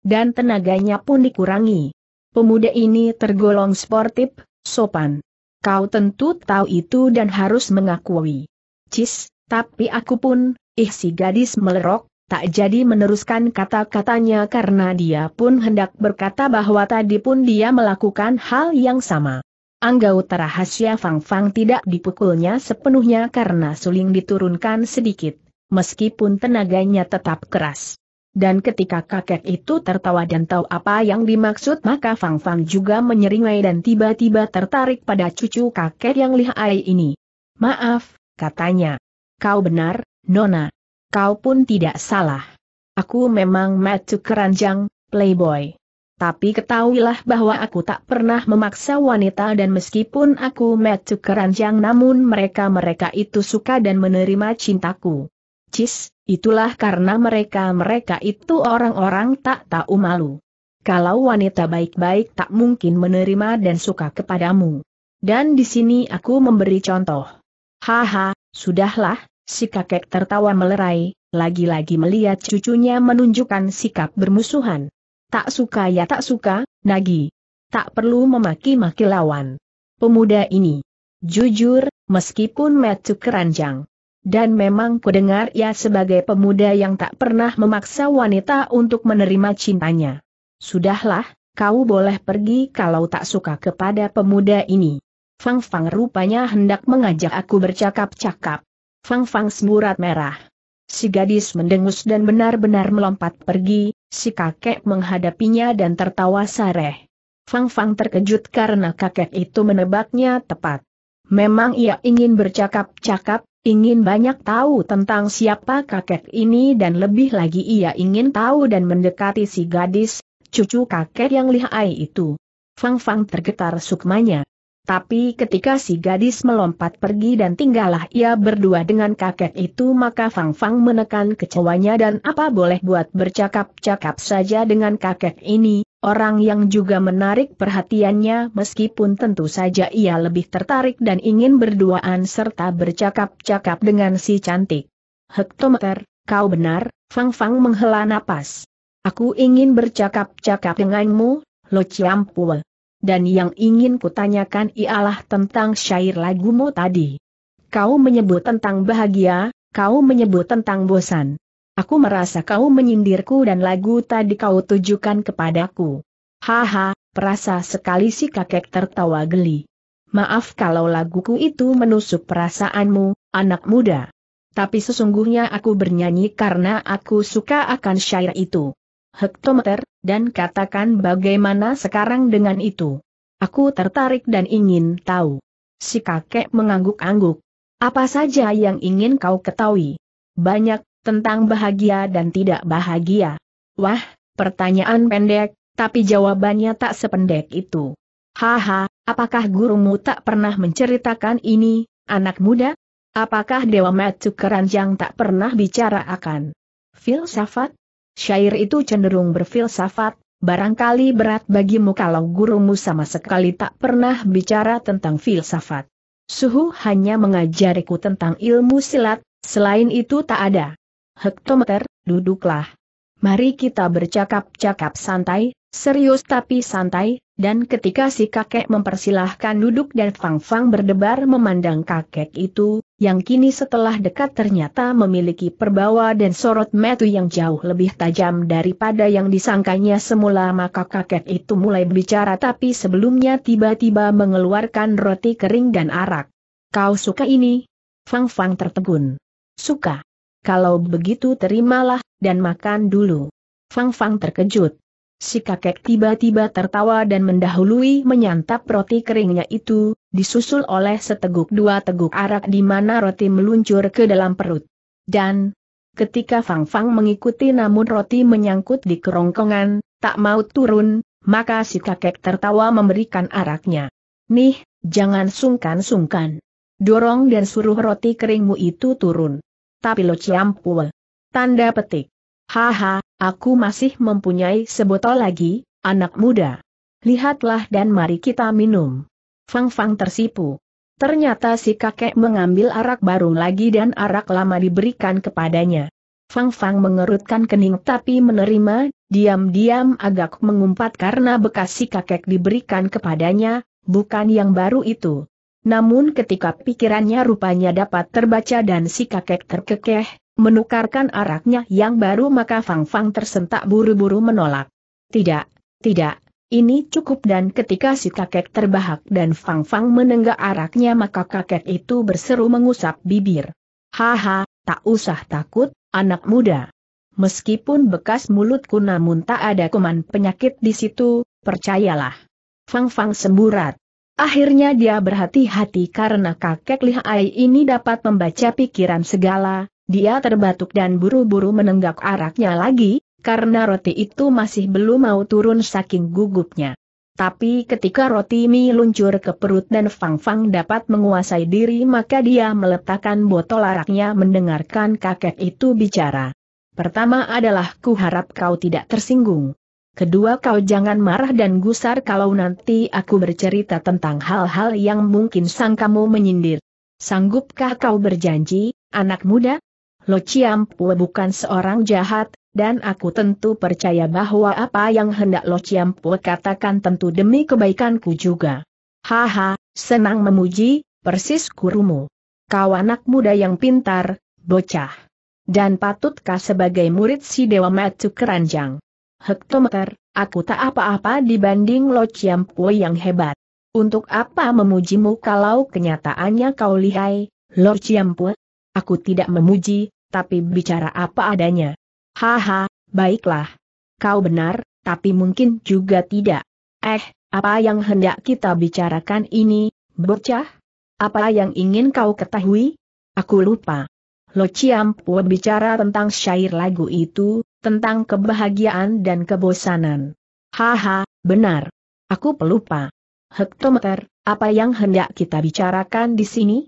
Dan tenaganya pun dikurangi. Pemuda ini tergolong sportif, sopan. Kau tentu tahu itu dan harus mengakui. Cis, tapi aku pun, ih si gadis melerok, tak jadi meneruskan kata-katanya karena dia pun hendak berkata bahwa tadi pun dia melakukan hal yang sama. Anggota rahasia Fang Fang tidak dipukulnya sepenuhnya karena suling diturunkan sedikit, meskipun tenaganya tetap keras. Dan ketika kakek itu tertawa dan tahu apa yang dimaksud maka Fang Fang juga menyeringai dan tiba-tiba tertarik pada cucu kakek yang lihai ini. Maaf, katanya. Kau benar, Nona. Kau pun tidak salah. Aku memang matu keranjang, playboy. Tapi ketahuilah bahwa aku tak pernah memaksa wanita dan meskipun aku matu keranjang namun mereka-mereka itu suka dan menerima cintaku. Cis, itulah karena mereka-mereka itu orang-orang tak tahu malu. Kalau wanita baik-baik tak mungkin menerima dan suka kepadamu. Dan di sini aku memberi contoh. Haha, sudahlah, Si kakek tertawa melerai, lagi-lagi melihat cucunya menunjukkan sikap bermusuhan. Tak suka ya tak suka, nagi. Tak perlu memaki-maki lawan. Pemuda ini. Jujur, meskipun metu keranjang. Dan memang kudengar ia sebagai pemuda yang tak pernah memaksa wanita untuk menerima cintanya. Sudahlah, kau boleh pergi kalau tak suka kepada pemuda ini. Fang Fang rupanya hendak mengajak aku bercakap-cakap. Fang Fang semurat merah. Si gadis mendengus dan benar-benar melompat pergi, si kakek menghadapinya dan tertawa sareh. Fang Fang terkejut karena kakek itu menebaknya tepat. Memang ia ingin bercakap-cakap, ingin banyak tahu tentang siapa kakek ini dan lebih lagi ia ingin tahu dan mendekati si gadis, cucu kakek yang lihai itu. Fang Fang tergetar sukmanya. Tapi ketika si gadis melompat pergi dan tinggallah ia berdua dengan kakek itu maka Fang Fang menekan kecewanya dan apa boleh buat bercakap-cakap saja dengan kakek ini, orang yang juga menarik perhatiannya meskipun tentu saja ia lebih tertarik dan ingin berduaan serta bercakap-cakap dengan si cantik. Hektometer, kau benar, Fang Fang menghela napas. Aku ingin bercakap-cakap denganmu, Lo ciampul dan yang ingin kutanyakan ialah tentang syair lagumu tadi. Kau menyebut tentang bahagia, kau menyebut tentang bosan. Aku merasa kau menyindirku dan lagu tadi kau tujukan kepadaku. Haha, perasa sekali si kakek tertawa geli. Maaf kalau laguku itu menusuk perasaanmu, anak muda. Tapi sesungguhnya aku bernyanyi karena aku suka akan syair itu hektometer, dan katakan bagaimana sekarang dengan itu. Aku tertarik dan ingin tahu. Si kakek mengangguk-angguk. Apa saja yang ingin kau ketahui? Banyak, tentang bahagia dan tidak bahagia. Wah, pertanyaan pendek, tapi jawabannya tak sependek itu. Haha, apakah gurumu tak pernah menceritakan ini, anak muda? Apakah Dewa Matsu Keranjang tak pernah bicara akan filsafat? Syair itu cenderung berfilsafat, barangkali berat bagimu kalau gurumu sama sekali tak pernah bicara tentang filsafat. Suhu hanya mengajariku tentang ilmu silat, selain itu tak ada. Hektometer, duduklah. Mari kita bercakap-cakap santai, serius tapi santai, dan ketika si kakek mempersilahkan duduk dan Fang Fang berdebar memandang kakek itu, yang kini setelah dekat ternyata memiliki perbawa dan sorot metu yang jauh lebih tajam daripada yang disangkanya semula maka kakek itu mulai berbicara tapi sebelumnya tiba-tiba mengeluarkan roti kering dan arak. Kau suka ini? Fang Fang tertegun. Suka. Kalau begitu terimalah, dan makan dulu. Fang Fang terkejut. Si kakek tiba-tiba tertawa dan mendahului menyantap roti keringnya itu, disusul oleh seteguk dua teguk arak di mana roti meluncur ke dalam perut. Dan, ketika Fang Fang mengikuti namun roti menyangkut di kerongkongan, tak mau turun, maka si kakek tertawa memberikan araknya. Nih, jangan sungkan-sungkan. Dorong dan suruh roti keringmu itu turun. Tapi lo ciampu. Tanda petik. Haha, aku masih mempunyai sebotol lagi, anak muda. Lihatlah dan mari kita minum. Fang Fang tersipu. Ternyata si kakek mengambil arak baru lagi dan arak lama diberikan kepadanya. Fang Fang mengerutkan kening tapi menerima, diam-diam agak mengumpat karena bekas si kakek diberikan kepadanya, bukan yang baru itu. Namun ketika pikirannya rupanya dapat terbaca dan si kakek terkekeh, Menukarkan araknya yang baru maka Fang Fang tersentak buru-buru menolak. Tidak, tidak, ini cukup dan ketika si kakek terbahak dan Fang Fang menenggak araknya maka kakek itu berseru mengusap bibir. Haha, tak usah takut, anak muda. Meskipun bekas mulutku namun tak ada kuman penyakit di situ, percayalah. Fang Fang semburat. Akhirnya dia berhati-hati karena kakek lihai ini dapat membaca pikiran segala, dia terbatuk dan buru-buru menenggak araknya lagi, karena roti itu masih belum mau turun saking gugupnya. Tapi ketika roti mie luncur ke perut dan Fang Fang dapat menguasai diri maka dia meletakkan botol araknya mendengarkan kakek itu bicara. Pertama adalah ku harap kau tidak tersinggung. Kedua kau jangan marah dan gusar kalau nanti aku bercerita tentang hal-hal yang mungkin sang kamu menyindir. Sanggupkah kau berjanji, anak muda? Lo Chiam Pue bukan seorang jahat, dan aku tentu percaya bahwa apa yang hendak Lo Chiam Pue katakan tentu demi kebaikanku juga. Haha, senang memuji, persis gurumu. Kau anak muda yang pintar, bocah. Dan patutkah sebagai murid si Dewa Matu Keranjang? Hektometer, aku tak apa-apa dibanding Lo Chiam Pue yang hebat. Untuk apa memujimu kalau kenyataannya kau lihai, Chiam Ciampu? Aku tidak memuji, tapi bicara apa adanya. Haha, baiklah. Kau benar, tapi mungkin juga tidak. Eh, apa yang hendak kita bicarakan ini, bocah? Apa yang ingin kau ketahui? Aku lupa. Lo Ciampu bicara tentang syair lagu itu, tentang kebahagiaan dan kebosanan. Haha, benar. Aku pelupa. Hektometer, apa yang hendak kita bicarakan di sini?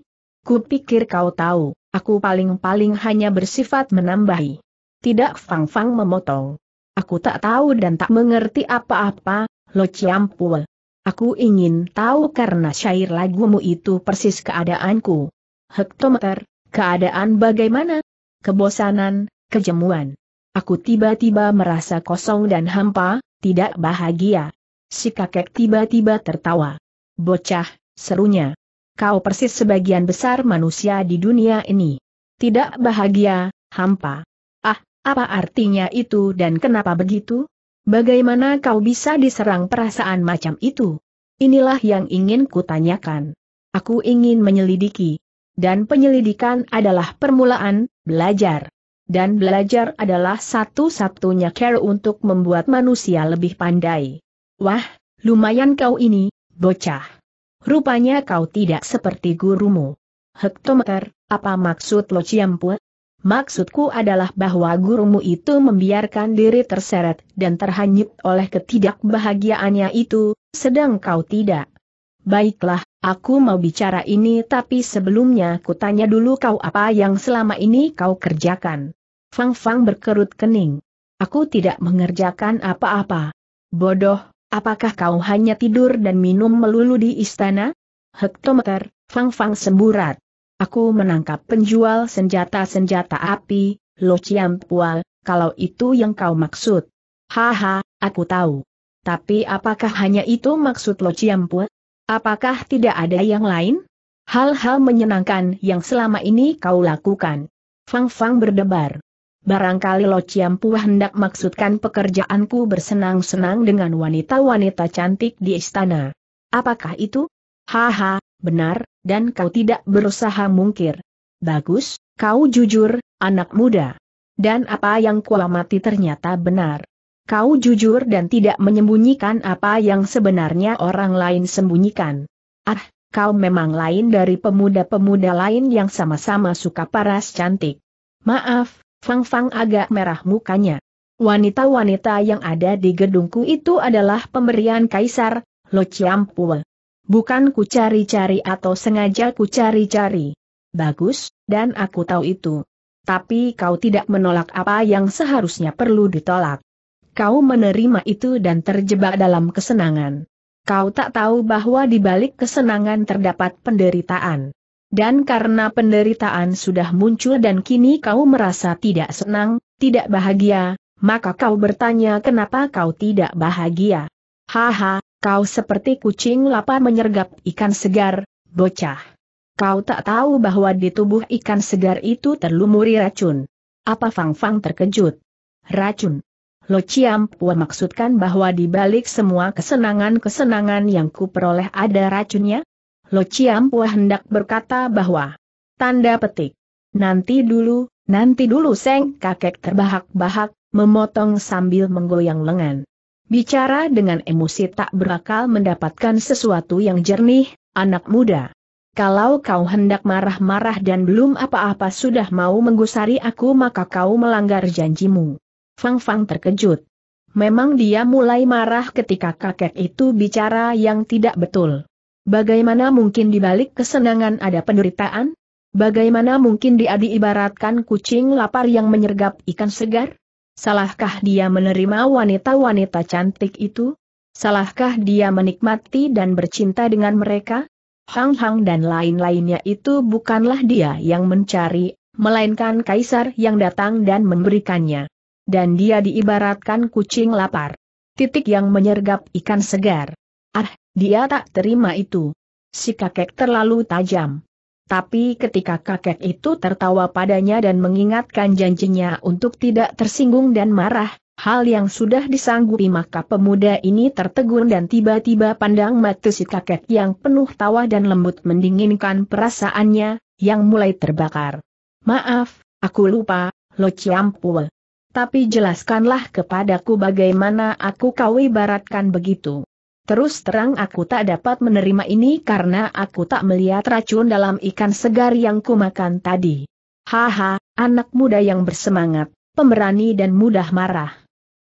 Kupikir kau tahu. Aku paling-paling hanya bersifat menambahi. Tidak Fang Fang memotong. Aku tak tahu dan tak mengerti apa-apa, Lo Ciampul. Aku ingin tahu karena syair lagumu itu persis keadaanku. Hektometer, keadaan bagaimana? Kebosanan, kejemuan. Aku tiba-tiba merasa kosong dan hampa, tidak bahagia. Si kakek tiba-tiba tertawa. Bocah, serunya. Kau persis sebagian besar manusia di dunia ini. Tidak bahagia, hampa. Ah, apa artinya itu dan kenapa begitu? Bagaimana kau bisa diserang perasaan macam itu? Inilah yang ingin kutanyakan. Aku ingin menyelidiki. Dan penyelidikan adalah permulaan, belajar. Dan belajar adalah satu-satunya care untuk membuat manusia lebih pandai. Wah, lumayan kau ini, bocah. Rupanya kau tidak seperti gurumu. Hektometer, apa maksud Lo ciampu? Maksudku adalah bahwa gurumu itu membiarkan diri terseret dan terhanyut oleh ketidakbahagiaannya itu, sedang kau tidak. Baiklah, aku mau bicara ini tapi sebelumnya kutanya dulu kau apa yang selama ini kau kerjakan. Fang Fang berkerut kening. Aku tidak mengerjakan apa-apa. Bodoh, Apakah kau hanya tidur dan minum melulu di istana? Hektometer, Fang Fang semburat. Aku menangkap penjual senjata-senjata api, Lo Chiam Pual, kalau itu yang kau maksud. Haha, aku tahu. Tapi apakah hanya itu maksud Lo Chiam Pual? Apakah tidak ada yang lain? Hal-hal menyenangkan yang selama ini kau lakukan. Fang Fang berdebar. Barangkali Lo Ciampu hendak maksudkan pekerjaanku bersenang-senang dengan wanita-wanita cantik di istana. Apakah itu? Haha, benar, dan kau tidak berusaha mungkir. Bagus, kau jujur, anak muda. Dan apa yang kuamati ternyata benar. Kau jujur dan tidak menyembunyikan apa yang sebenarnya orang lain sembunyikan. Ah, kau memang lain dari pemuda-pemuda lain yang sama-sama suka paras cantik. Maaf, Fang Fang agak merah mukanya. Wanita-wanita yang ada di gedungku itu adalah pemberian kaisar, Lo Chiampue. Bukan ku cari-cari atau sengaja ku cari-cari. Bagus, dan aku tahu itu. Tapi kau tidak menolak apa yang seharusnya perlu ditolak. Kau menerima itu dan terjebak dalam kesenangan. Kau tak tahu bahwa di balik kesenangan terdapat penderitaan. Dan karena penderitaan sudah muncul dan kini kau merasa tidak senang, tidak bahagia, maka kau bertanya kenapa kau tidak bahagia. Haha, kau seperti kucing lapar menyergap ikan segar, bocah. Kau tak tahu bahwa di tubuh ikan segar itu terlumuri racun. Apa Fang Fang terkejut? Racun. Lo Pua maksudkan bahwa di balik semua kesenangan-kesenangan yang kuperoleh ada racunnya? Lo Ciampua hendak berkata bahwa tanda petik. Nanti dulu, nanti dulu Seng kakek terbahak-bahak, memotong sambil menggoyang lengan. Bicara dengan emosi tak berakal mendapatkan sesuatu yang jernih, anak muda. Kalau kau hendak marah-marah dan belum apa-apa sudah mau menggusari aku maka kau melanggar janjimu. Fang Fang terkejut. Memang dia mulai marah ketika kakek itu bicara yang tidak betul. Bagaimana mungkin di balik kesenangan ada penderitaan? Bagaimana mungkin dia diibaratkan kucing lapar yang menyergap ikan segar? Salahkah dia menerima wanita-wanita cantik itu? Salahkah dia menikmati dan bercinta dengan mereka? Hang Hang dan lain-lainnya itu bukanlah dia yang mencari, melainkan kaisar yang datang dan memberikannya. Dan dia diibaratkan kucing lapar. Titik yang menyergap ikan segar. Ah, dia tak terima itu. Si kakek terlalu tajam. Tapi ketika kakek itu tertawa padanya dan mengingatkan janjinya untuk tidak tersinggung dan marah, hal yang sudah disanggupi maka pemuda ini tertegun dan tiba-tiba pandang mata si kakek yang penuh tawa dan lembut mendinginkan perasaannya, yang mulai terbakar. Maaf, aku lupa, Lo ciampul. Tapi jelaskanlah kepadaku bagaimana aku kau ibaratkan begitu. Terus terang aku tak dapat menerima ini karena aku tak melihat racun dalam ikan segar yang kumakan tadi. Haha, anak muda yang bersemangat, pemberani dan mudah marah.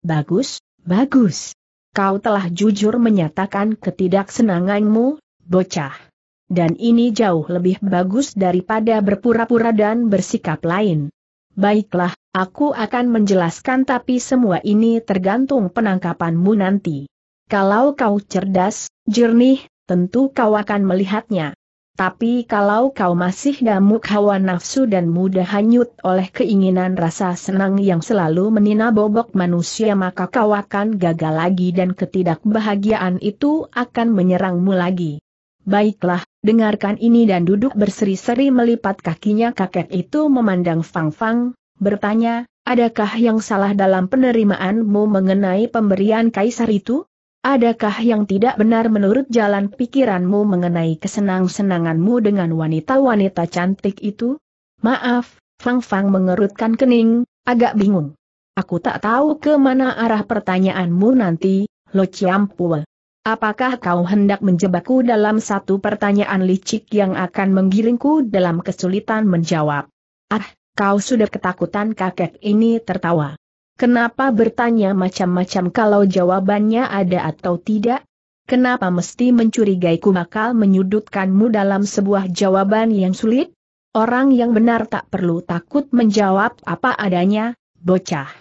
Bagus, bagus. Kau telah jujur menyatakan ketidaksenanganmu, bocah. Dan ini jauh lebih bagus daripada berpura-pura dan bersikap lain. Baiklah, aku akan menjelaskan tapi semua ini tergantung penangkapanmu nanti. Kalau kau cerdas, jernih, tentu kau akan melihatnya. Tapi kalau kau masih damuk hawa nafsu dan mudah hanyut oleh keinginan rasa senang yang selalu menina bobok manusia maka kau akan gagal lagi dan ketidakbahagiaan itu akan menyerangmu lagi. Baiklah, dengarkan ini dan duduk berseri-seri melipat kakinya kakek itu memandang Fang Fang, bertanya, adakah yang salah dalam penerimaanmu mengenai pemberian kaisar itu? Adakah yang tidak benar menurut jalan pikiranmu mengenai kesenang-senanganmu dengan wanita-wanita cantik itu? Maaf, Fang Fang mengerutkan kening, agak bingung. Aku tak tahu ke mana arah pertanyaanmu nanti, Lo Ciampul. Apakah kau hendak menjebakku dalam satu pertanyaan licik yang akan menggiringku dalam kesulitan menjawab? Ah, kau sudah ketakutan kakek ini tertawa. Kenapa bertanya macam-macam kalau jawabannya ada atau tidak? Kenapa mesti mencurigaiku bakal menyudutkanmu dalam sebuah jawaban yang sulit? Orang yang benar tak perlu takut menjawab apa adanya, bocah.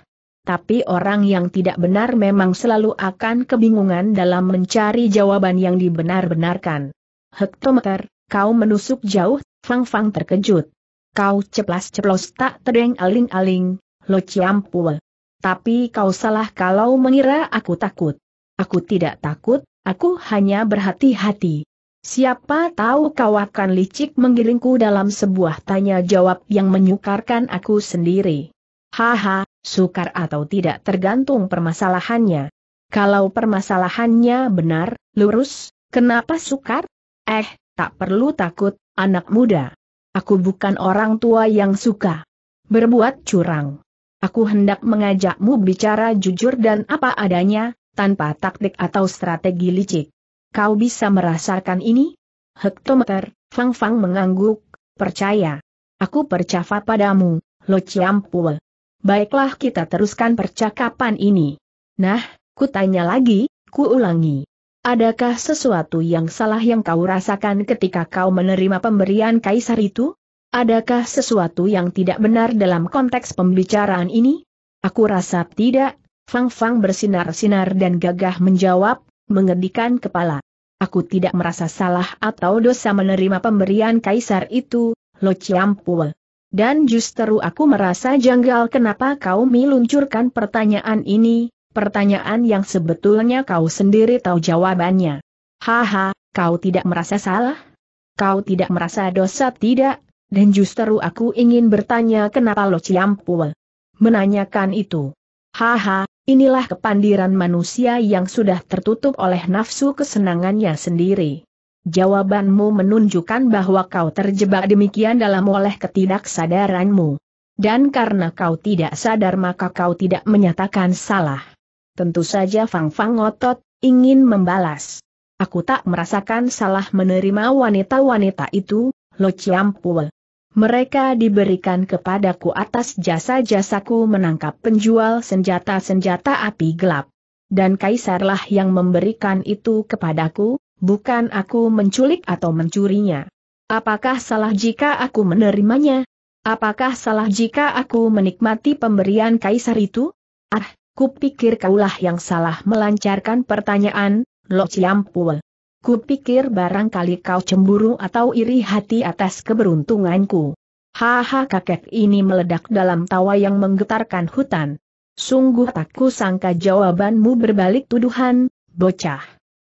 Tapi orang yang tidak benar memang selalu akan kebingungan dalam mencari jawaban yang dibenar-benarkan. Hektometer, kau menusuk jauh, Fang Fang terkejut. Kau ceplas-ceplos tak tereng aling-aling, lo ciampul. Tapi kau salah kalau mengira aku takut. Aku tidak takut, aku hanya berhati-hati. Siapa tahu kau akan licik menggilingku dalam sebuah tanya-jawab yang menyukarkan aku sendiri. Haha, sukar atau tidak tergantung permasalahannya. Kalau permasalahannya benar, lurus, kenapa sukar? Eh, tak perlu takut, anak muda. Aku bukan orang tua yang suka berbuat curang. Aku hendak mengajakmu bicara jujur dan apa adanya, tanpa taktik atau strategi licik. Kau bisa merasakan ini? Hektometer, Fang Fang mengangguk, percaya. Aku percaya padamu, Lo Chiampul. Baiklah kita teruskan percakapan ini. Nah, ku tanya lagi, ku ulangi. Adakah sesuatu yang salah yang kau rasakan ketika kau menerima pemberian kaisar itu? Adakah sesuatu yang tidak benar dalam konteks pembicaraan ini? Aku rasa tidak, Fang Fang bersinar-sinar dan gagah menjawab, mengedikan kepala. Aku tidak merasa salah atau dosa menerima pemberian kaisar itu, Lo Chiampul. Dan justru aku merasa janggal kenapa kau meluncurkan pertanyaan ini, pertanyaan yang sebetulnya kau sendiri tahu jawabannya. Haha, kau tidak merasa salah? Kau tidak merasa dosa tidak? Dan justru aku ingin bertanya kenapa Lo Ciampul menanyakan itu. Haha, inilah kepandiran manusia yang sudah tertutup oleh nafsu kesenangannya sendiri. Jawabanmu menunjukkan bahwa kau terjebak demikian dalam oleh ketidaksadaranmu. Dan karena kau tidak sadar maka kau tidak menyatakan salah. Tentu saja Fang Fang ngotot, ingin membalas. Aku tak merasakan salah menerima wanita-wanita itu, Lo ciampul. Mereka diberikan kepadaku atas jasa-jasaku menangkap penjual senjata-senjata api gelap. Dan kaisarlah yang memberikan itu kepadaku, bukan aku menculik atau mencurinya. Apakah salah jika aku menerimanya? Apakah salah jika aku menikmati pemberian kaisar itu? Ah, kupikir kaulah yang salah melancarkan pertanyaan, Lo Ciampul. Kupikir barangkali kau cemburu atau iri hati atas keberuntunganku. Haha kakek ini meledak dalam tawa yang menggetarkan hutan. Sungguh tak sangka jawabanmu berbalik tuduhan, bocah.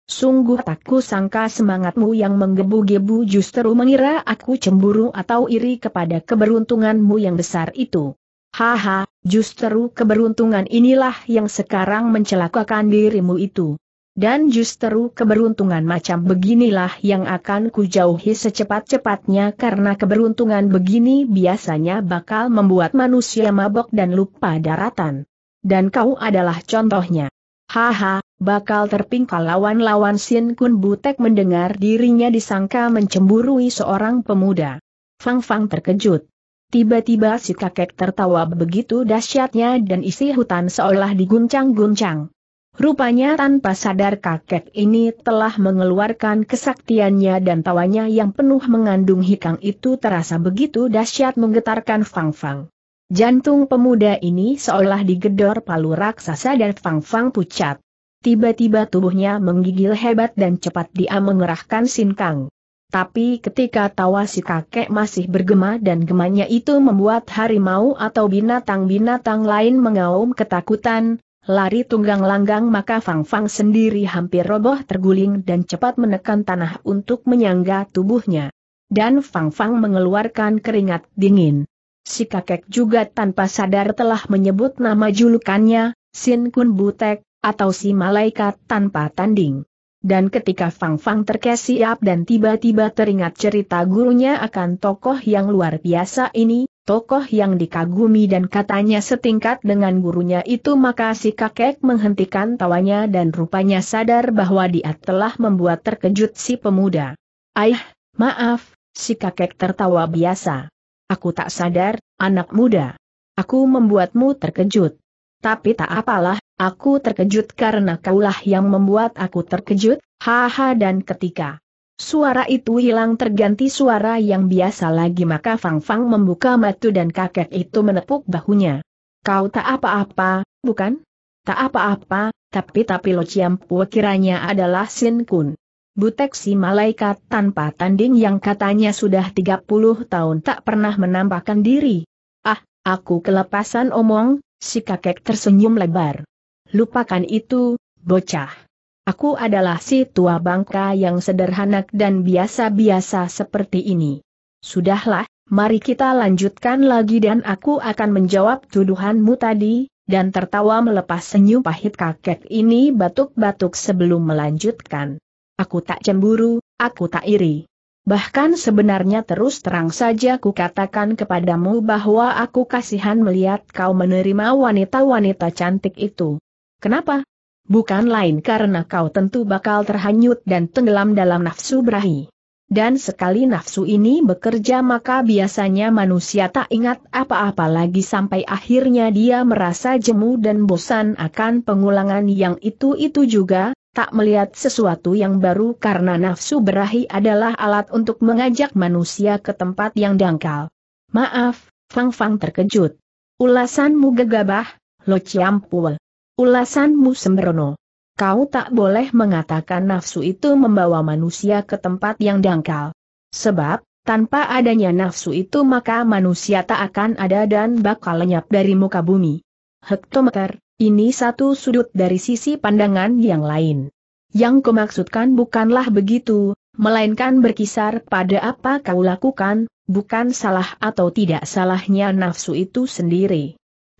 Sungguh tak sangka semangatmu yang menggebu-gebu justru mengira aku cemburu atau iri kepada keberuntunganmu yang besar itu. Haha, justru keberuntungan inilah yang sekarang mencelakakan dirimu itu. Dan justru keberuntungan macam beginilah yang akan kujauhi secepat-cepatnya karena keberuntungan begini biasanya bakal membuat manusia mabok dan lupa daratan. Dan kau adalah contohnya. Haha, bakal terpingkal lawan-lawan Sin Kun Butek mendengar dirinya disangka mencemburui seorang pemuda. Fang Fang terkejut. Tiba-tiba si kakek tertawa begitu dahsyatnya dan isi hutan seolah diguncang-guncang. Rupanya tanpa sadar kakek ini telah mengeluarkan kesaktiannya dan tawanya yang penuh mengandung hikang itu terasa begitu dahsyat menggetarkan Fang Fang. Jantung pemuda ini seolah digedor palu raksasa dan Fang Fang pucat. Tiba-tiba tubuhnya menggigil hebat dan cepat dia mengerahkan sinkang. Tapi ketika tawa si kakek masih bergema dan gemanya itu membuat harimau atau binatang-binatang lain mengaum ketakutan, Lari tunggang langgang maka Fang Fang sendiri hampir roboh terguling dan cepat menekan tanah untuk menyangga tubuhnya. Dan Fang Fang mengeluarkan keringat dingin. Si kakek juga tanpa sadar telah menyebut nama julukannya, Sin Kun Butek, atau si malaikat tanpa tanding. Dan ketika Fang Fang terkesiap dan tiba-tiba teringat cerita gurunya akan tokoh yang luar biasa ini, tokoh yang dikagumi dan katanya setingkat dengan gurunya itu maka si kakek menghentikan tawanya dan rupanya sadar bahwa dia telah membuat terkejut si pemuda. Aih, maaf, si kakek tertawa biasa. Aku tak sadar, anak muda. Aku membuatmu terkejut. Tapi tak apalah, aku terkejut karena kaulah yang membuat aku terkejut, haha dan ketika Suara itu hilang terganti suara yang biasa lagi maka Fang Fang membuka matu dan kakek itu menepuk bahunya. Kau tak apa-apa, bukan? Tak apa-apa, tapi tapi Lo Ciampu kiranya adalah Sin Kun. Butek si malaikat tanpa tanding yang katanya sudah 30 tahun tak pernah menampakkan diri. Ah, aku kelepasan omong, si kakek tersenyum lebar. Lupakan itu, bocah. Aku adalah si tua bangka yang sederhana dan biasa-biasa seperti ini. Sudahlah, mari kita lanjutkan lagi dan aku akan menjawab tuduhanmu tadi, dan tertawa melepas senyum pahit kakek ini batuk-batuk sebelum melanjutkan. Aku tak cemburu, aku tak iri. Bahkan sebenarnya terus terang saja ku katakan kepadamu bahwa aku kasihan melihat kau menerima wanita-wanita cantik itu. Kenapa? bukan lain karena kau tentu bakal terhanyut dan tenggelam dalam nafsu berahi. Dan sekali nafsu ini bekerja maka biasanya manusia tak ingat apa-apa lagi sampai akhirnya dia merasa jemu dan bosan akan pengulangan yang itu-itu juga, tak melihat sesuatu yang baru karena nafsu berahi adalah alat untuk mengajak manusia ke tempat yang dangkal. Maaf, Fang Fang terkejut. Ulasanmu gegabah, Lo ciampul. Ulasanmu sembrono. Kau tak boleh mengatakan nafsu itu membawa manusia ke tempat yang dangkal. Sebab, tanpa adanya nafsu itu maka manusia tak akan ada dan bakal lenyap dari muka bumi. Hektometer, ini satu sudut dari sisi pandangan yang lain. Yang kumaksudkan bukanlah begitu, melainkan berkisar pada apa kau lakukan, bukan salah atau tidak salahnya nafsu itu sendiri.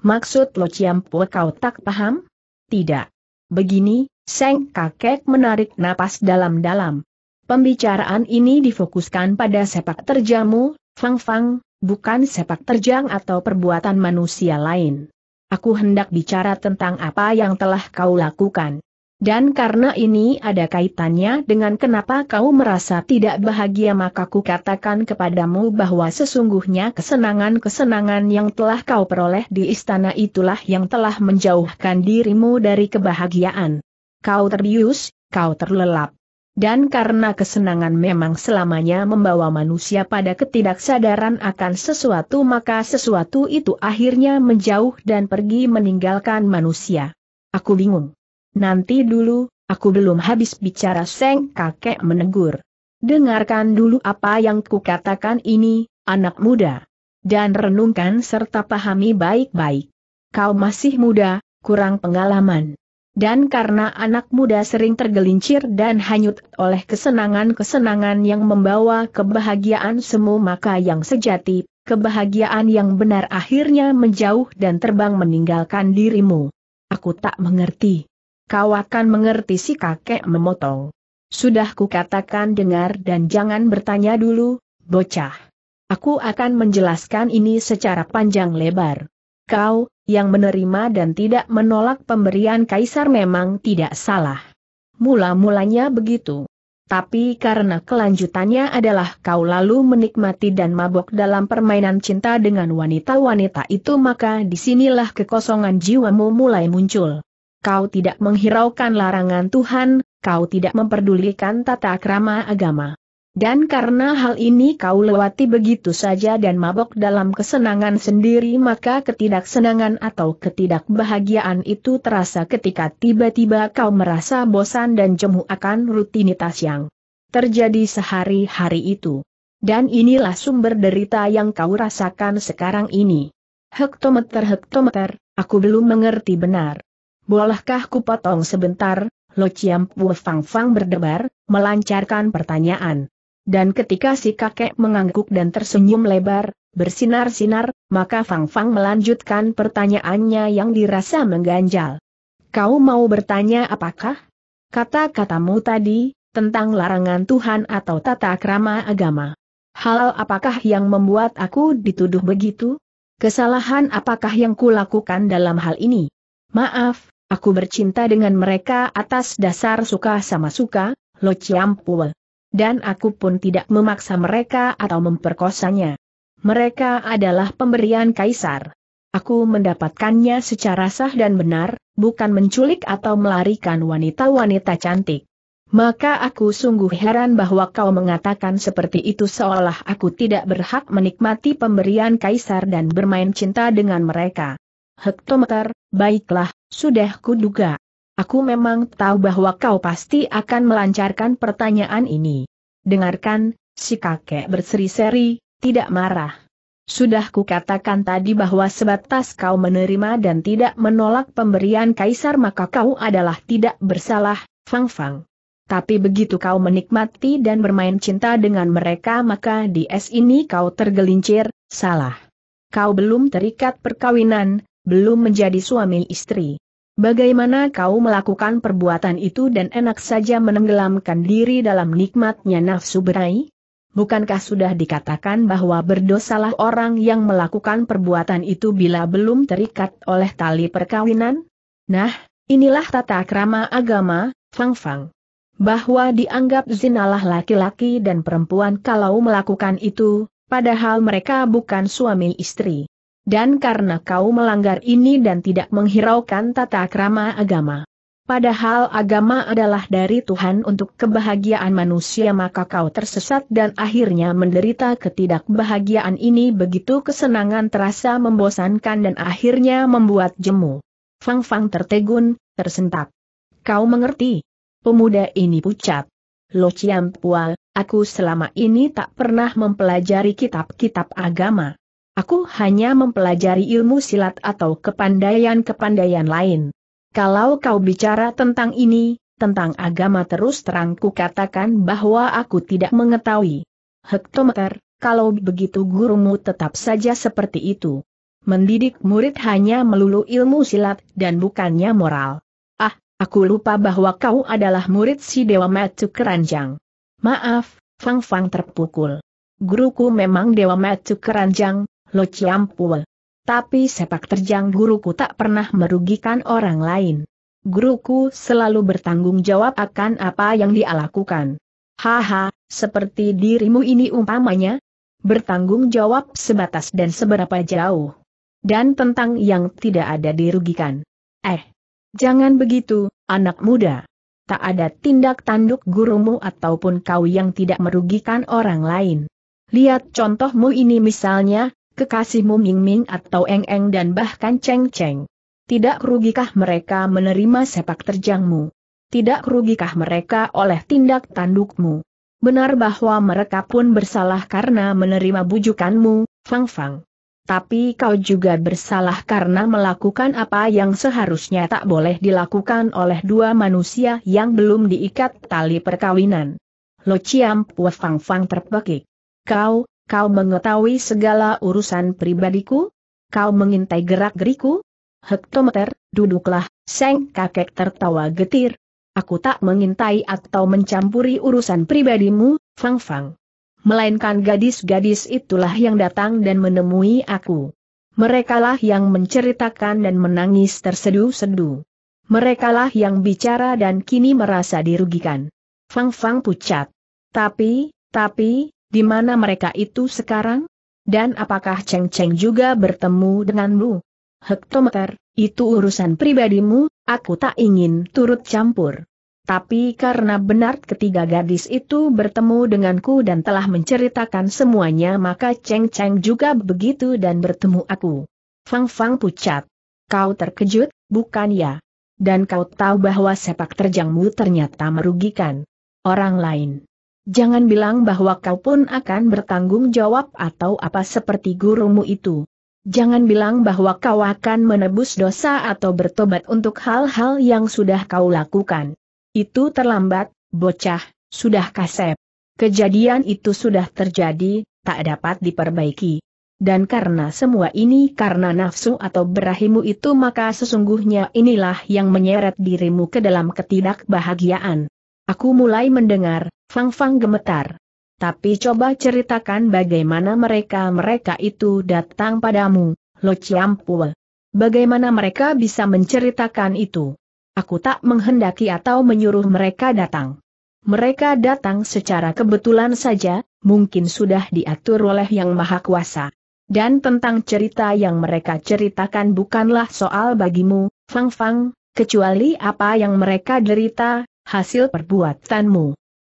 Maksud Lo Ciampu kau tak paham? Tidak. Begini, Seng kakek menarik napas dalam-dalam. Pembicaraan ini difokuskan pada sepak terjamu, Fang Fang, bukan sepak terjang atau perbuatan manusia lain. Aku hendak bicara tentang apa yang telah kau lakukan. Dan karena ini ada kaitannya dengan kenapa kau merasa tidak bahagia maka ku katakan kepadamu bahwa sesungguhnya kesenangan-kesenangan yang telah kau peroleh di istana itulah yang telah menjauhkan dirimu dari kebahagiaan. Kau terbius, kau terlelap. Dan karena kesenangan memang selamanya membawa manusia pada ketidaksadaran akan sesuatu maka sesuatu itu akhirnya menjauh dan pergi meninggalkan manusia. Aku bingung. Nanti dulu, aku belum habis bicara Seng kakek menegur. Dengarkan dulu apa yang kukatakan ini, anak muda. Dan renungkan serta pahami baik-baik. Kau masih muda, kurang pengalaman. Dan karena anak muda sering tergelincir dan hanyut oleh kesenangan-kesenangan yang membawa kebahagiaan semu maka yang sejati, kebahagiaan yang benar akhirnya menjauh dan terbang meninggalkan dirimu. Aku tak mengerti kau akan mengerti si kakek memotong. Sudah kukatakan dengar dan jangan bertanya dulu, bocah. Aku akan menjelaskan ini secara panjang lebar. Kau, yang menerima dan tidak menolak pemberian kaisar memang tidak salah. Mula-mulanya begitu. Tapi karena kelanjutannya adalah kau lalu menikmati dan mabok dalam permainan cinta dengan wanita-wanita itu maka disinilah kekosongan jiwamu mulai muncul kau tidak menghiraukan larangan Tuhan, kau tidak memperdulikan tata krama agama. Dan karena hal ini kau lewati begitu saja dan mabok dalam kesenangan sendiri maka ketidaksenangan atau ketidakbahagiaan itu terasa ketika tiba-tiba kau merasa bosan dan jemu akan rutinitas yang terjadi sehari-hari itu. Dan inilah sumber derita yang kau rasakan sekarang ini. Hektometer-hektometer, aku belum mengerti benar. Bolehkah ku potong sebentar? Lo Chiam Pu Fang Fang berdebar, melancarkan pertanyaan. Dan ketika si kakek mengangguk dan tersenyum lebar, bersinar-sinar, maka Fang Fang melanjutkan pertanyaannya yang dirasa mengganjal. Kau mau bertanya apakah? Kata-katamu tadi, tentang larangan Tuhan atau tata krama agama. Hal apakah yang membuat aku dituduh begitu? Kesalahan apakah yang kulakukan dalam hal ini? Maaf, Aku bercinta dengan mereka atas dasar suka sama suka, Lo Chiampue. Dan aku pun tidak memaksa mereka atau memperkosanya. Mereka adalah pemberian kaisar. Aku mendapatkannya secara sah dan benar, bukan menculik atau melarikan wanita-wanita cantik. Maka aku sungguh heran bahwa kau mengatakan seperti itu seolah aku tidak berhak menikmati pemberian kaisar dan bermain cinta dengan mereka hektometer, baiklah, sudah kuduga. Aku memang tahu bahwa kau pasti akan melancarkan pertanyaan ini. Dengarkan, si kakek berseri-seri, tidak marah. Sudah kukatakan tadi bahwa sebatas kau menerima dan tidak menolak pemberian kaisar maka kau adalah tidak bersalah, Fang Fang. Tapi begitu kau menikmati dan bermain cinta dengan mereka maka di es ini kau tergelincir, salah. Kau belum terikat perkawinan, belum menjadi suami istri. Bagaimana kau melakukan perbuatan itu dan enak saja menenggelamkan diri dalam nikmatnya nafsu berai? Bukankah sudah dikatakan bahwa berdosalah orang yang melakukan perbuatan itu bila belum terikat oleh tali perkawinan? Nah, inilah tata krama agama, Fang Fang. Bahwa dianggap zinalah laki-laki dan perempuan kalau melakukan itu, padahal mereka bukan suami istri. Dan karena kau melanggar ini dan tidak menghiraukan tata krama agama. Padahal agama adalah dari Tuhan untuk kebahagiaan manusia maka kau tersesat dan akhirnya menderita ketidakbahagiaan ini begitu kesenangan terasa membosankan dan akhirnya membuat jemu. Fang Fang tertegun, tersentak. Kau mengerti? Pemuda ini pucat. Lo Pual, aku selama ini tak pernah mempelajari kitab-kitab agama. Aku hanya mempelajari ilmu silat atau kepandaian-kepandaian lain. Kalau kau bicara tentang ini, tentang agama terus terang ku katakan bahwa aku tidak mengetahui. Hektometer, kalau begitu gurumu tetap saja seperti itu. Mendidik murid hanya melulu ilmu silat dan bukannya moral. Ah, aku lupa bahwa kau adalah murid si Dewa Matu Keranjang. Maaf, Fang Fang terpukul. Guruku memang Dewa Matu Keranjang, Lo Ciampul. Tapi sepak terjang guruku tak pernah merugikan orang lain. Guruku selalu bertanggung jawab akan apa yang dia lakukan. Haha, seperti dirimu ini umpamanya, bertanggung jawab sebatas dan seberapa jauh. Dan tentang yang tidak ada dirugikan. Eh, jangan begitu, anak muda. Tak ada tindak tanduk gurumu ataupun kau yang tidak merugikan orang lain. Lihat contohmu ini misalnya, kekasihmu Ming Ming atau Eng Eng dan bahkan Cheng Cheng. Tidak rugikah mereka menerima sepak terjangmu? Tidak rugikah mereka oleh tindak tandukmu? Benar bahwa mereka pun bersalah karena menerima bujukanmu, Fang Fang. Tapi kau juga bersalah karena melakukan apa yang seharusnya tak boleh dilakukan oleh dua manusia yang belum diikat tali perkawinan. Lo Ciam Pua Fang Fang terpekik. Kau, Kau mengetahui segala urusan pribadiku? Kau mengintai gerak-geriku? Hektometer, duduklah, Seng kakek tertawa getir. Aku tak mengintai atau mencampuri urusan pribadimu, Fang Fang. Melainkan gadis-gadis itulah yang datang dan menemui aku. Merekalah yang menceritakan dan menangis tersedu sedu. Merekalah yang bicara dan kini merasa dirugikan. Fang Fang pucat. Tapi, tapi, di mana mereka itu sekarang? Dan apakah Cheng Cheng juga bertemu denganmu? Hektometer, itu urusan pribadimu, aku tak ingin turut campur. Tapi karena benar ketiga gadis itu bertemu denganku dan telah menceritakan semuanya maka Cheng Cheng juga begitu dan bertemu aku. Fang Fang pucat. Kau terkejut, bukan ya? Dan kau tahu bahwa sepak terjangmu ternyata merugikan orang lain. Jangan bilang bahwa kau pun akan bertanggung jawab atau apa seperti gurumu itu. Jangan bilang bahwa kau akan menebus dosa atau bertobat untuk hal-hal yang sudah kau lakukan. Itu terlambat, bocah, sudah kasep. Kejadian itu sudah terjadi, tak dapat diperbaiki. Dan karena semua ini karena nafsu atau berahimu itu maka sesungguhnya inilah yang menyeret dirimu ke dalam ketidakbahagiaan. Aku mulai mendengar, Fang Fang gemetar. Tapi coba ceritakan bagaimana mereka-mereka itu datang padamu, Lo Chiampul. Bagaimana mereka bisa menceritakan itu? Aku tak menghendaki atau menyuruh mereka datang. Mereka datang secara kebetulan saja, mungkin sudah diatur oleh Yang Maha Kuasa. Dan tentang cerita yang mereka ceritakan bukanlah soal bagimu, Fang Fang, kecuali apa yang mereka derita, hasil perbuatanmu.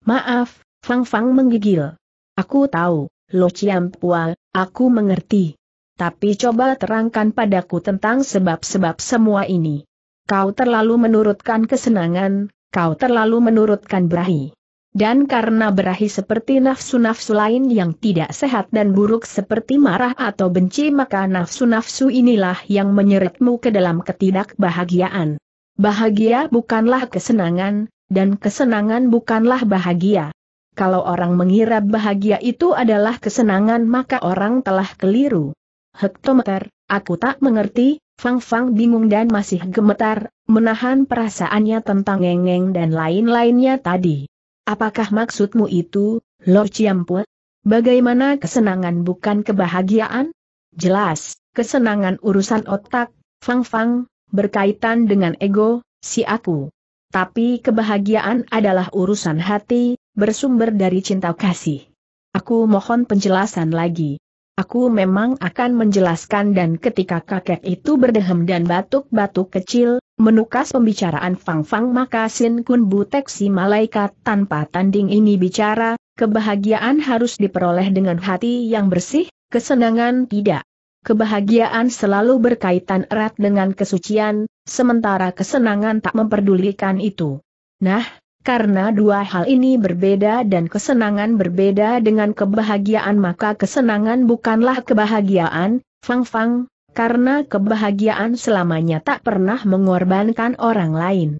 Maaf, Fang Fang menggigil. Aku tahu, Lo Chiam Pua, aku mengerti. Tapi coba terangkan padaku tentang sebab-sebab semua ini. Kau terlalu menurutkan kesenangan, kau terlalu menurutkan berahi. Dan karena berahi seperti nafsu-nafsu lain yang tidak sehat dan buruk seperti marah atau benci maka nafsu-nafsu inilah yang menyeretmu ke dalam ketidakbahagiaan. Bahagia bukanlah kesenangan, dan kesenangan bukanlah bahagia. Kalau orang mengira bahagia itu adalah kesenangan maka orang telah keliru. Hektometer, aku tak mengerti, Fang Fang bingung dan masih gemetar, menahan perasaannya tentang ngengeng dan lain-lainnya tadi. Apakah maksudmu itu, Lord Ciampu? Bagaimana kesenangan bukan kebahagiaan? Jelas, kesenangan urusan otak, Fang Fang, berkaitan dengan ego, si aku. Tapi kebahagiaan adalah urusan hati, bersumber dari cinta kasih. Aku mohon penjelasan lagi. Aku memang akan menjelaskan dan ketika kakek itu berdehem dan batuk-batuk kecil, menukas pembicaraan Fang Fang maka Sin Kun Butek si malaikat tanpa tanding ini bicara, kebahagiaan harus diperoleh dengan hati yang bersih, kesenangan tidak. Kebahagiaan selalu berkaitan erat dengan kesucian, sementara kesenangan tak memperdulikan itu. Nah, karena dua hal ini berbeda dan kesenangan berbeda dengan kebahagiaan maka kesenangan bukanlah kebahagiaan, Fang Fang, karena kebahagiaan selamanya tak pernah mengorbankan orang lain.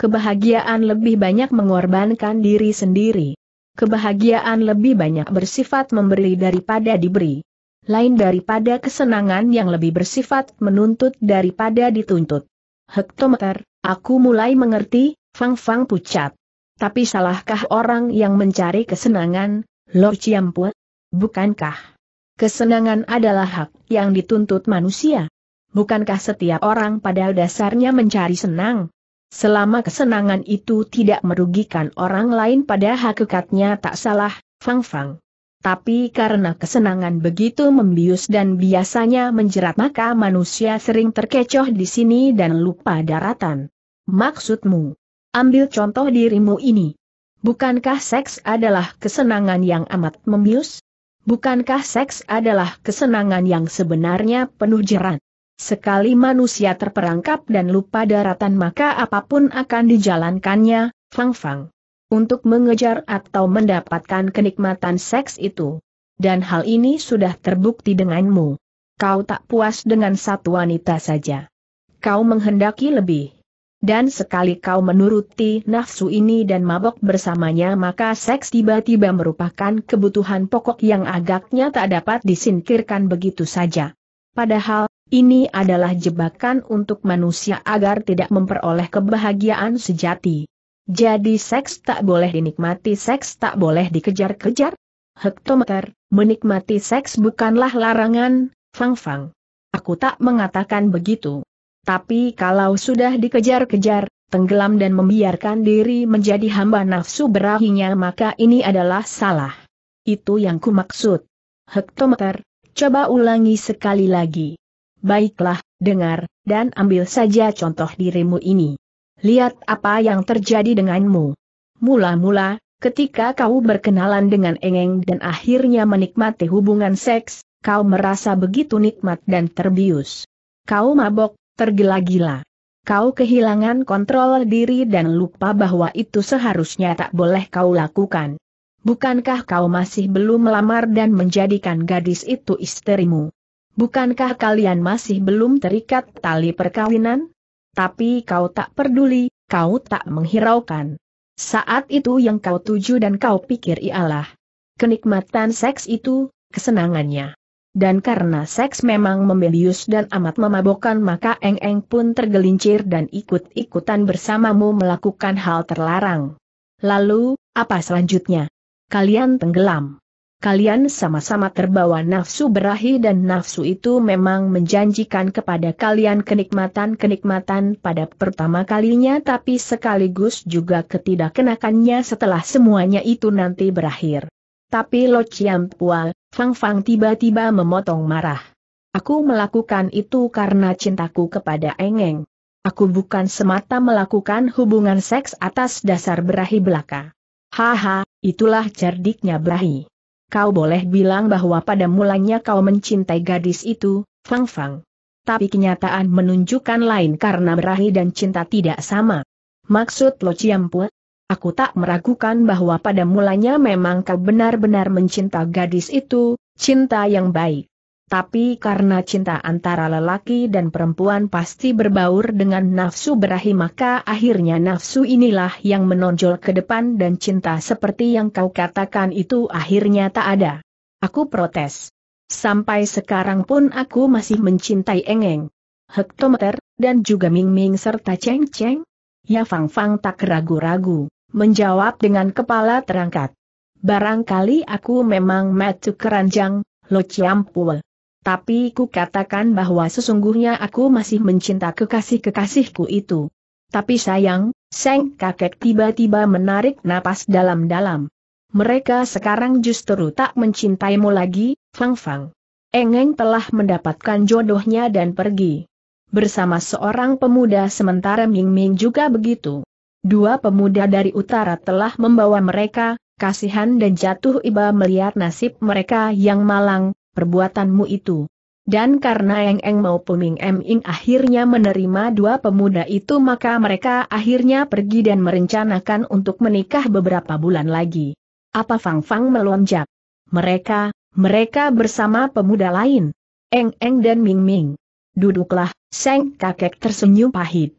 Kebahagiaan lebih banyak mengorbankan diri sendiri. Kebahagiaan lebih banyak bersifat memberi daripada diberi. Lain daripada kesenangan yang lebih bersifat menuntut daripada dituntut hektometer, aku mulai mengerti, Fang Fang pucat. Tapi salahkah orang yang mencari kesenangan, Lord Ciampu? Bukankah? Kesenangan adalah hak yang dituntut manusia. Bukankah setiap orang pada dasarnya mencari senang? Selama kesenangan itu tidak merugikan orang lain pada hakikatnya tak salah, Fang Fang. Tapi karena kesenangan begitu membius dan biasanya menjerat maka manusia sering terkecoh di sini dan lupa daratan. Maksudmu? Ambil contoh dirimu ini. Bukankah seks adalah kesenangan yang amat membius? Bukankah seks adalah kesenangan yang sebenarnya penuh jerat? Sekali manusia terperangkap dan lupa daratan maka apapun akan dijalankannya, fang-fang untuk mengejar atau mendapatkan kenikmatan seks itu. Dan hal ini sudah terbukti denganmu. Kau tak puas dengan satu wanita saja. Kau menghendaki lebih. Dan sekali kau menuruti nafsu ini dan mabok bersamanya maka seks tiba-tiba merupakan kebutuhan pokok yang agaknya tak dapat disingkirkan begitu saja. Padahal, ini adalah jebakan untuk manusia agar tidak memperoleh kebahagiaan sejati. Jadi seks tak boleh dinikmati seks tak boleh dikejar-kejar? Hektometer, menikmati seks bukanlah larangan, Fang Fang. Aku tak mengatakan begitu. Tapi kalau sudah dikejar-kejar, tenggelam dan membiarkan diri menjadi hamba nafsu berahinya maka ini adalah salah. Itu yang ku maksud. Hektometer, coba ulangi sekali lagi. Baiklah, dengar, dan ambil saja contoh dirimu ini lihat apa yang terjadi denganmu. Mula-mula, ketika kau berkenalan dengan Engeng dan akhirnya menikmati hubungan seks, kau merasa begitu nikmat dan terbius. Kau mabok, tergila-gila. Kau kehilangan kontrol diri dan lupa bahwa itu seharusnya tak boleh kau lakukan. Bukankah kau masih belum melamar dan menjadikan gadis itu istrimu? Bukankah kalian masih belum terikat tali perkawinan? tapi kau tak peduli, kau tak menghiraukan. Saat itu yang kau tuju dan kau pikir ialah kenikmatan seks itu, kesenangannya. Dan karena seks memang membelius dan amat memabokkan maka Eng-Eng pun tergelincir dan ikut-ikutan bersamamu melakukan hal terlarang. Lalu, apa selanjutnya? Kalian tenggelam kalian sama-sama terbawa nafsu berahi dan nafsu itu memang menjanjikan kepada kalian kenikmatan-kenikmatan pada pertama kalinya tapi sekaligus juga ketidakkenakannya setelah semuanya itu nanti berakhir. Tapi Lo Chiam Pual, Fang Fang tiba-tiba memotong marah. Aku melakukan itu karena cintaku kepada Engeng. Aku bukan semata melakukan hubungan seks atas dasar berahi belaka. Haha, itulah cerdiknya berahi kau boleh bilang bahwa pada mulanya kau mencintai gadis itu, Fang Fang. Tapi kenyataan menunjukkan lain karena berahi dan cinta tidak sama. Maksud Lo Ciampu? Aku tak meragukan bahwa pada mulanya memang kau benar-benar mencinta gadis itu, cinta yang baik tapi karena cinta antara lelaki dan perempuan pasti berbaur dengan nafsu berahi maka akhirnya nafsu inilah yang menonjol ke depan dan cinta seperti yang kau katakan itu akhirnya tak ada. Aku protes. Sampai sekarang pun aku masih mencintai Engeng, Hektometer, dan juga Ming Ming serta Cheng Cheng. Ya Fang Fang tak ragu-ragu, menjawab dengan kepala terangkat. Barangkali aku memang metu keranjang, Lo ciampul. Tapi ku katakan bahwa sesungguhnya aku masih mencinta kekasih-kekasihku itu. Tapi sayang, Seng kakek tiba-tiba menarik napas dalam-dalam. Mereka sekarang justru tak mencintaimu lagi, Fang Fang. Engeng telah mendapatkan jodohnya dan pergi. Bersama seorang pemuda sementara Ming Ming juga begitu. Dua pemuda dari utara telah membawa mereka, kasihan dan jatuh iba melihat nasib mereka yang malang, perbuatanmu itu. Dan karena Eng Eng maupun Ming Em akhirnya menerima dua pemuda itu maka mereka akhirnya pergi dan merencanakan untuk menikah beberapa bulan lagi. Apa Fang Fang melonjak? Mereka, mereka bersama pemuda lain. Eng Eng dan Ming Ming. Duduklah, Seng kakek tersenyum pahit.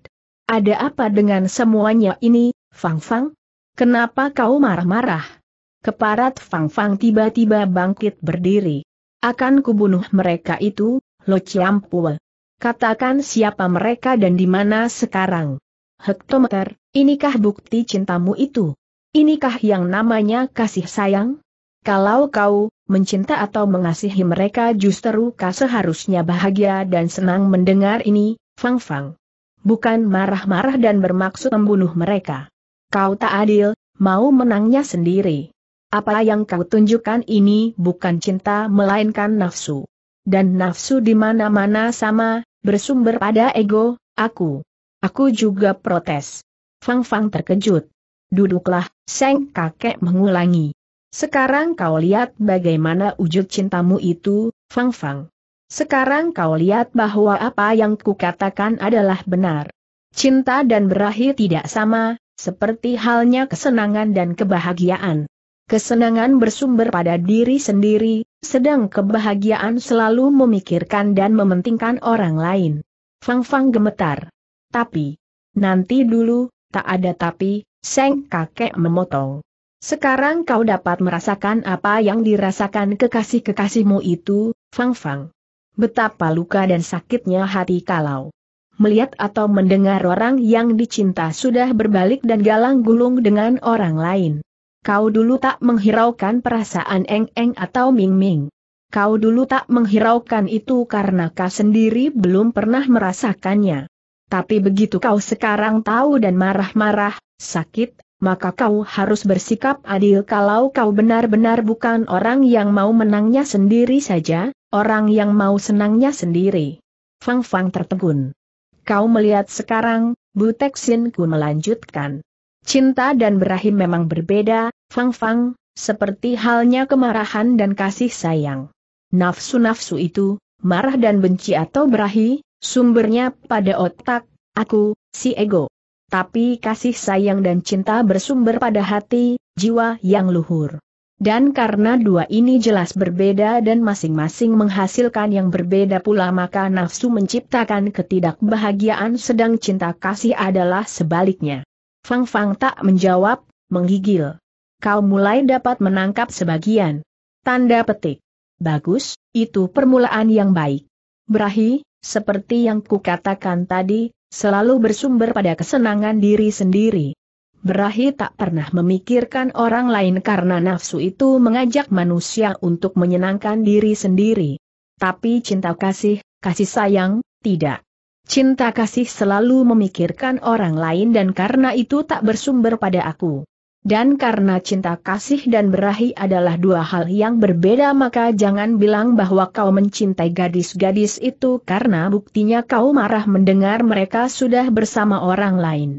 Ada apa dengan semuanya ini, Fang Fang? Kenapa kau marah-marah? Keparat Fang Fang tiba-tiba bangkit berdiri. Akan kubunuh mereka itu, Lo Ciampul. Katakan siapa mereka dan di mana sekarang. Hektometer, inikah bukti cintamu itu? Inikah yang namanya kasih sayang? Kalau kau mencinta atau mengasihi mereka justru kau seharusnya bahagia dan senang mendengar ini, Fang Fang. Bukan marah-marah dan bermaksud membunuh mereka. Kau tak adil, mau menangnya sendiri. Apa yang kau tunjukkan ini bukan cinta melainkan nafsu. Dan nafsu di mana-mana sama, bersumber pada ego, aku. Aku juga protes. Fang Fang terkejut. Duduklah, Seng kakek mengulangi. Sekarang kau lihat bagaimana wujud cintamu itu, Fang Fang. Sekarang kau lihat bahwa apa yang kukatakan adalah benar. Cinta dan berakhir tidak sama, seperti halnya kesenangan dan kebahagiaan. Kesenangan bersumber pada diri sendiri, sedang kebahagiaan selalu memikirkan dan mementingkan orang lain. Fang Fang gemetar. Tapi, nanti dulu, tak ada tapi, Seng kakek memotong. Sekarang kau dapat merasakan apa yang dirasakan kekasih-kekasihmu itu, Fang Fang. Betapa luka dan sakitnya hati kalau melihat atau mendengar orang yang dicinta sudah berbalik dan galang gulung dengan orang lain. Kau dulu tak menghiraukan perasaan Eng-Eng atau Ming-Ming. Kau dulu tak menghiraukan itu karena kau sendiri belum pernah merasakannya. Tapi begitu kau sekarang tahu dan marah-marah, sakit, maka kau harus bersikap adil kalau kau benar-benar bukan orang yang mau menangnya sendiri saja, orang yang mau senangnya sendiri. Fang Fang tertegun. Kau melihat sekarang, Bu Teksin ku melanjutkan. Cinta dan berahi memang berbeda, Fang Fang, seperti halnya kemarahan dan kasih sayang. Nafsu-nafsu itu, marah dan benci atau berahi, sumbernya pada otak, aku, si ego. Tapi kasih sayang dan cinta bersumber pada hati, jiwa yang luhur. Dan karena dua ini jelas berbeda dan masing-masing menghasilkan yang berbeda pula maka nafsu menciptakan ketidakbahagiaan sedang cinta kasih adalah sebaliknya. Fang Fang tak menjawab, menggigil. Kau mulai dapat menangkap sebagian. Tanda petik. Bagus, itu permulaan yang baik. Berahi, seperti yang kukatakan tadi, selalu bersumber pada kesenangan diri sendiri. Berahi tak pernah memikirkan orang lain karena nafsu itu mengajak manusia untuk menyenangkan diri sendiri. Tapi cinta kasih, kasih sayang, tidak. Cinta kasih selalu memikirkan orang lain dan karena itu tak bersumber pada aku. Dan karena cinta kasih dan berahi adalah dua hal yang berbeda maka jangan bilang bahwa kau mencintai gadis-gadis itu karena buktinya kau marah mendengar mereka sudah bersama orang lain.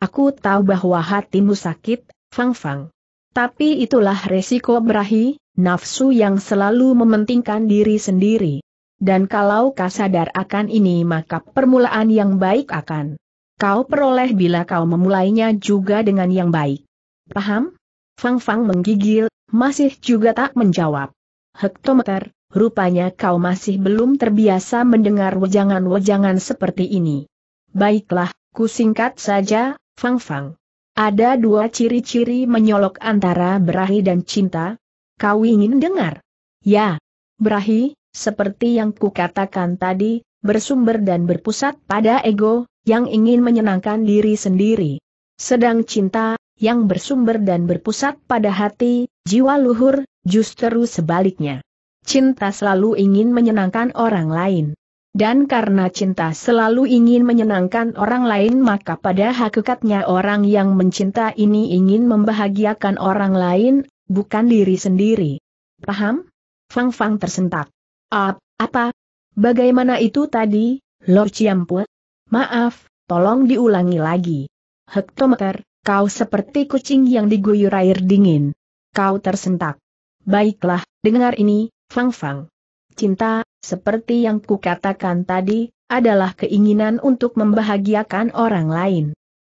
Aku tahu bahwa hatimu sakit, Fang Fang. Tapi itulah resiko berahi, nafsu yang selalu mementingkan diri sendiri. Dan kalau kau sadar akan ini maka permulaan yang baik akan kau peroleh bila kau memulainya juga dengan yang baik. Paham? Fang Fang menggigil, masih juga tak menjawab. Hektometer, rupanya kau masih belum terbiasa mendengar wejangan-wejangan seperti ini. Baiklah, ku singkat saja, Fang Fang. Ada dua ciri-ciri menyolok antara berahi dan cinta. Kau ingin dengar? Ya. Berahi, seperti yang kukatakan tadi, bersumber dan berpusat pada ego, yang ingin menyenangkan diri sendiri. Sedang cinta, yang bersumber dan berpusat pada hati, jiwa luhur, justru sebaliknya. Cinta selalu ingin menyenangkan orang lain. Dan karena cinta selalu ingin menyenangkan orang lain maka pada hakikatnya orang yang mencinta ini ingin membahagiakan orang lain, bukan diri sendiri. Paham? Fang Fang tersentak. Ap, apa? Bagaimana itu tadi, Lord Ciampu? Maaf, tolong diulangi lagi. Hektometer, kau seperti kucing yang diguyur air dingin. Kau tersentak. Baiklah, dengar ini, Fang Fang. Cinta, seperti yang kukatakan tadi, adalah keinginan untuk membahagiakan orang lain.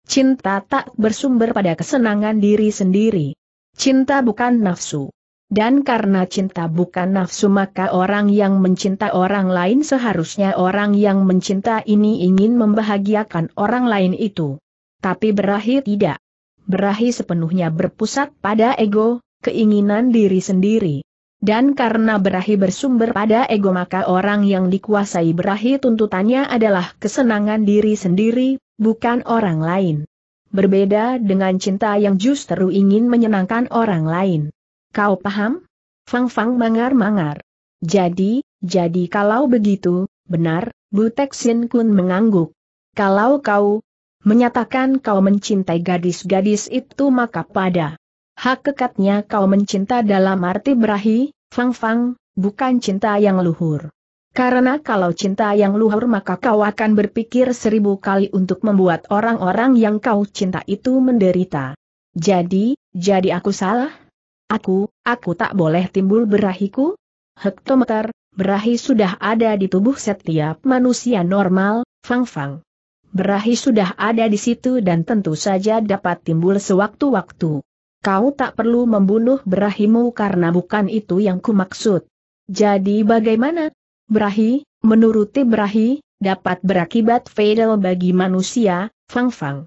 Cinta tak bersumber pada kesenangan diri sendiri. Cinta bukan nafsu. Dan karena cinta bukan nafsu maka orang yang mencinta orang lain seharusnya orang yang mencinta ini ingin membahagiakan orang lain itu. Tapi berakhir tidak. Berahi sepenuhnya berpusat pada ego, keinginan diri sendiri. Dan karena berahi bersumber pada ego maka orang yang dikuasai berahi tuntutannya adalah kesenangan diri sendiri, bukan orang lain. Berbeda dengan cinta yang justru ingin menyenangkan orang lain. Kau paham? Fang Fang mangar-mangar. Jadi, jadi kalau begitu, benar, Bu Sin Kun mengangguk. Kalau kau menyatakan kau mencintai gadis-gadis itu maka pada hak kekatnya kau mencinta dalam arti berahi, Fang Fang, bukan cinta yang luhur. Karena kalau cinta yang luhur maka kau akan berpikir seribu kali untuk membuat orang-orang yang kau cinta itu menderita. Jadi, jadi aku salah? Aku, aku tak boleh timbul berahiku? Hektometer, berahi sudah ada di tubuh setiap manusia normal, Fang Fang. Berahi sudah ada di situ dan tentu saja dapat timbul sewaktu-waktu. Kau tak perlu membunuh berahimu karena bukan itu yang kumaksud. Jadi bagaimana? Berahi, menuruti berahi, dapat berakibat fatal bagi manusia, Fang Fang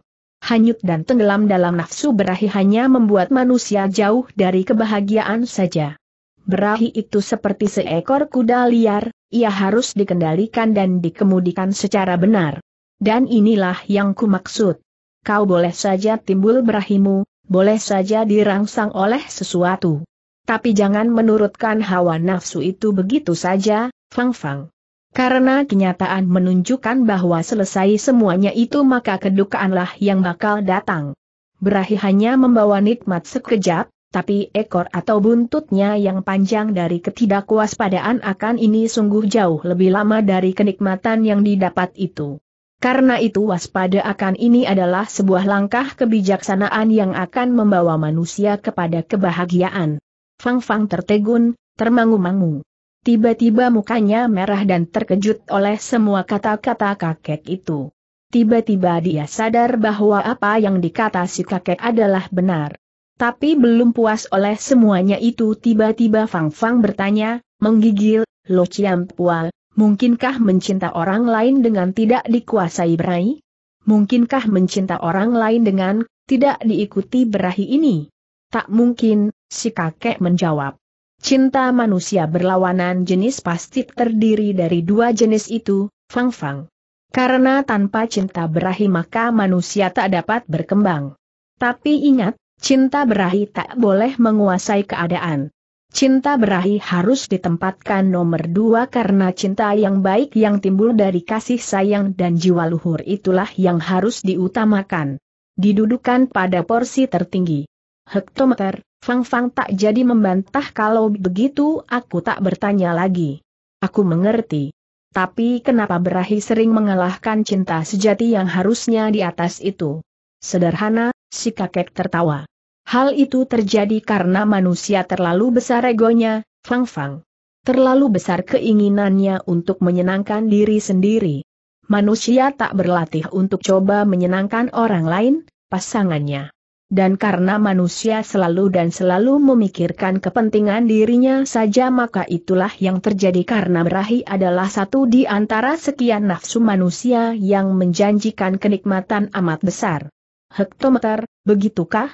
hanyut dan tenggelam dalam nafsu berahi hanya membuat manusia jauh dari kebahagiaan saja. Berahi itu seperti seekor kuda liar, ia harus dikendalikan dan dikemudikan secara benar. Dan inilah yang kumaksud. Kau boleh saja timbul berahimu, boleh saja dirangsang oleh sesuatu. Tapi jangan menurutkan hawa nafsu itu begitu saja, Fang Fang. Karena kenyataan menunjukkan bahwa selesai semuanya itu maka kedukaanlah yang bakal datang. Berahi hanya membawa nikmat sekejap, tapi ekor atau buntutnya yang panjang dari ketidakwaspadaan akan ini sungguh jauh lebih lama dari kenikmatan yang didapat itu. Karena itu waspada akan ini adalah sebuah langkah kebijaksanaan yang akan membawa manusia kepada kebahagiaan. Fang Fang tertegun, termangu-mangu. Tiba-tiba mukanya merah dan terkejut oleh semua kata-kata kakek itu. Tiba-tiba dia sadar bahwa apa yang dikata si kakek adalah benar. Tapi belum puas oleh semuanya itu tiba-tiba Fang Fang bertanya, menggigil, Lo Chiam Pual, mungkinkah mencinta orang lain dengan tidak dikuasai berai? Mungkinkah mencinta orang lain dengan tidak diikuti berahi ini? Tak mungkin, si kakek menjawab. Cinta manusia berlawanan jenis pasti terdiri dari dua jenis itu, Fang Fang. Karena tanpa cinta berahi maka manusia tak dapat berkembang. Tapi ingat, cinta berahi tak boleh menguasai keadaan. Cinta berahi harus ditempatkan nomor dua karena cinta yang baik yang timbul dari kasih sayang dan jiwa luhur itulah yang harus diutamakan. Didudukan pada porsi tertinggi. Hektometer, Fang Fang tak jadi membantah kalau begitu aku tak bertanya lagi. Aku mengerti. Tapi kenapa berahi sering mengalahkan cinta sejati yang harusnya di atas itu? Sederhana, si kakek tertawa. Hal itu terjadi karena manusia terlalu besar egonya, Fang Fang. Terlalu besar keinginannya untuk menyenangkan diri sendiri. Manusia tak berlatih untuk coba menyenangkan orang lain, pasangannya. Dan karena manusia selalu dan selalu memikirkan kepentingan dirinya saja maka itulah yang terjadi karena berahi adalah satu di antara sekian nafsu manusia yang menjanjikan kenikmatan amat besar. Hektometer, begitukah?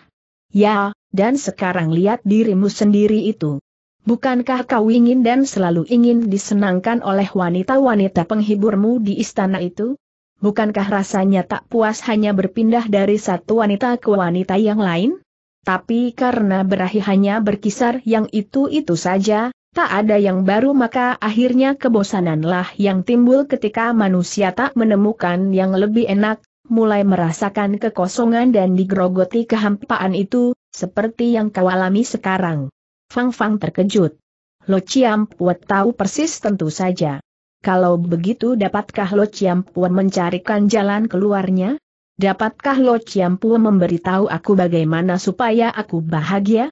Ya, dan sekarang lihat dirimu sendiri itu. Bukankah kau ingin dan selalu ingin disenangkan oleh wanita-wanita penghiburmu di istana itu? bukankah rasanya tak puas hanya berpindah dari satu wanita ke wanita yang lain? Tapi karena berahi hanya berkisar yang itu-itu saja, tak ada yang baru maka akhirnya kebosananlah yang timbul ketika manusia tak menemukan yang lebih enak, mulai merasakan kekosongan dan digrogoti kehampaan itu, seperti yang kau alami sekarang. Fang Fang terkejut. Lo Ciam Puat tahu persis tentu saja. Kalau begitu dapatkah Lo Pua mencarikan jalan keluarnya? Dapatkah Lo Pua memberitahu aku bagaimana supaya aku bahagia?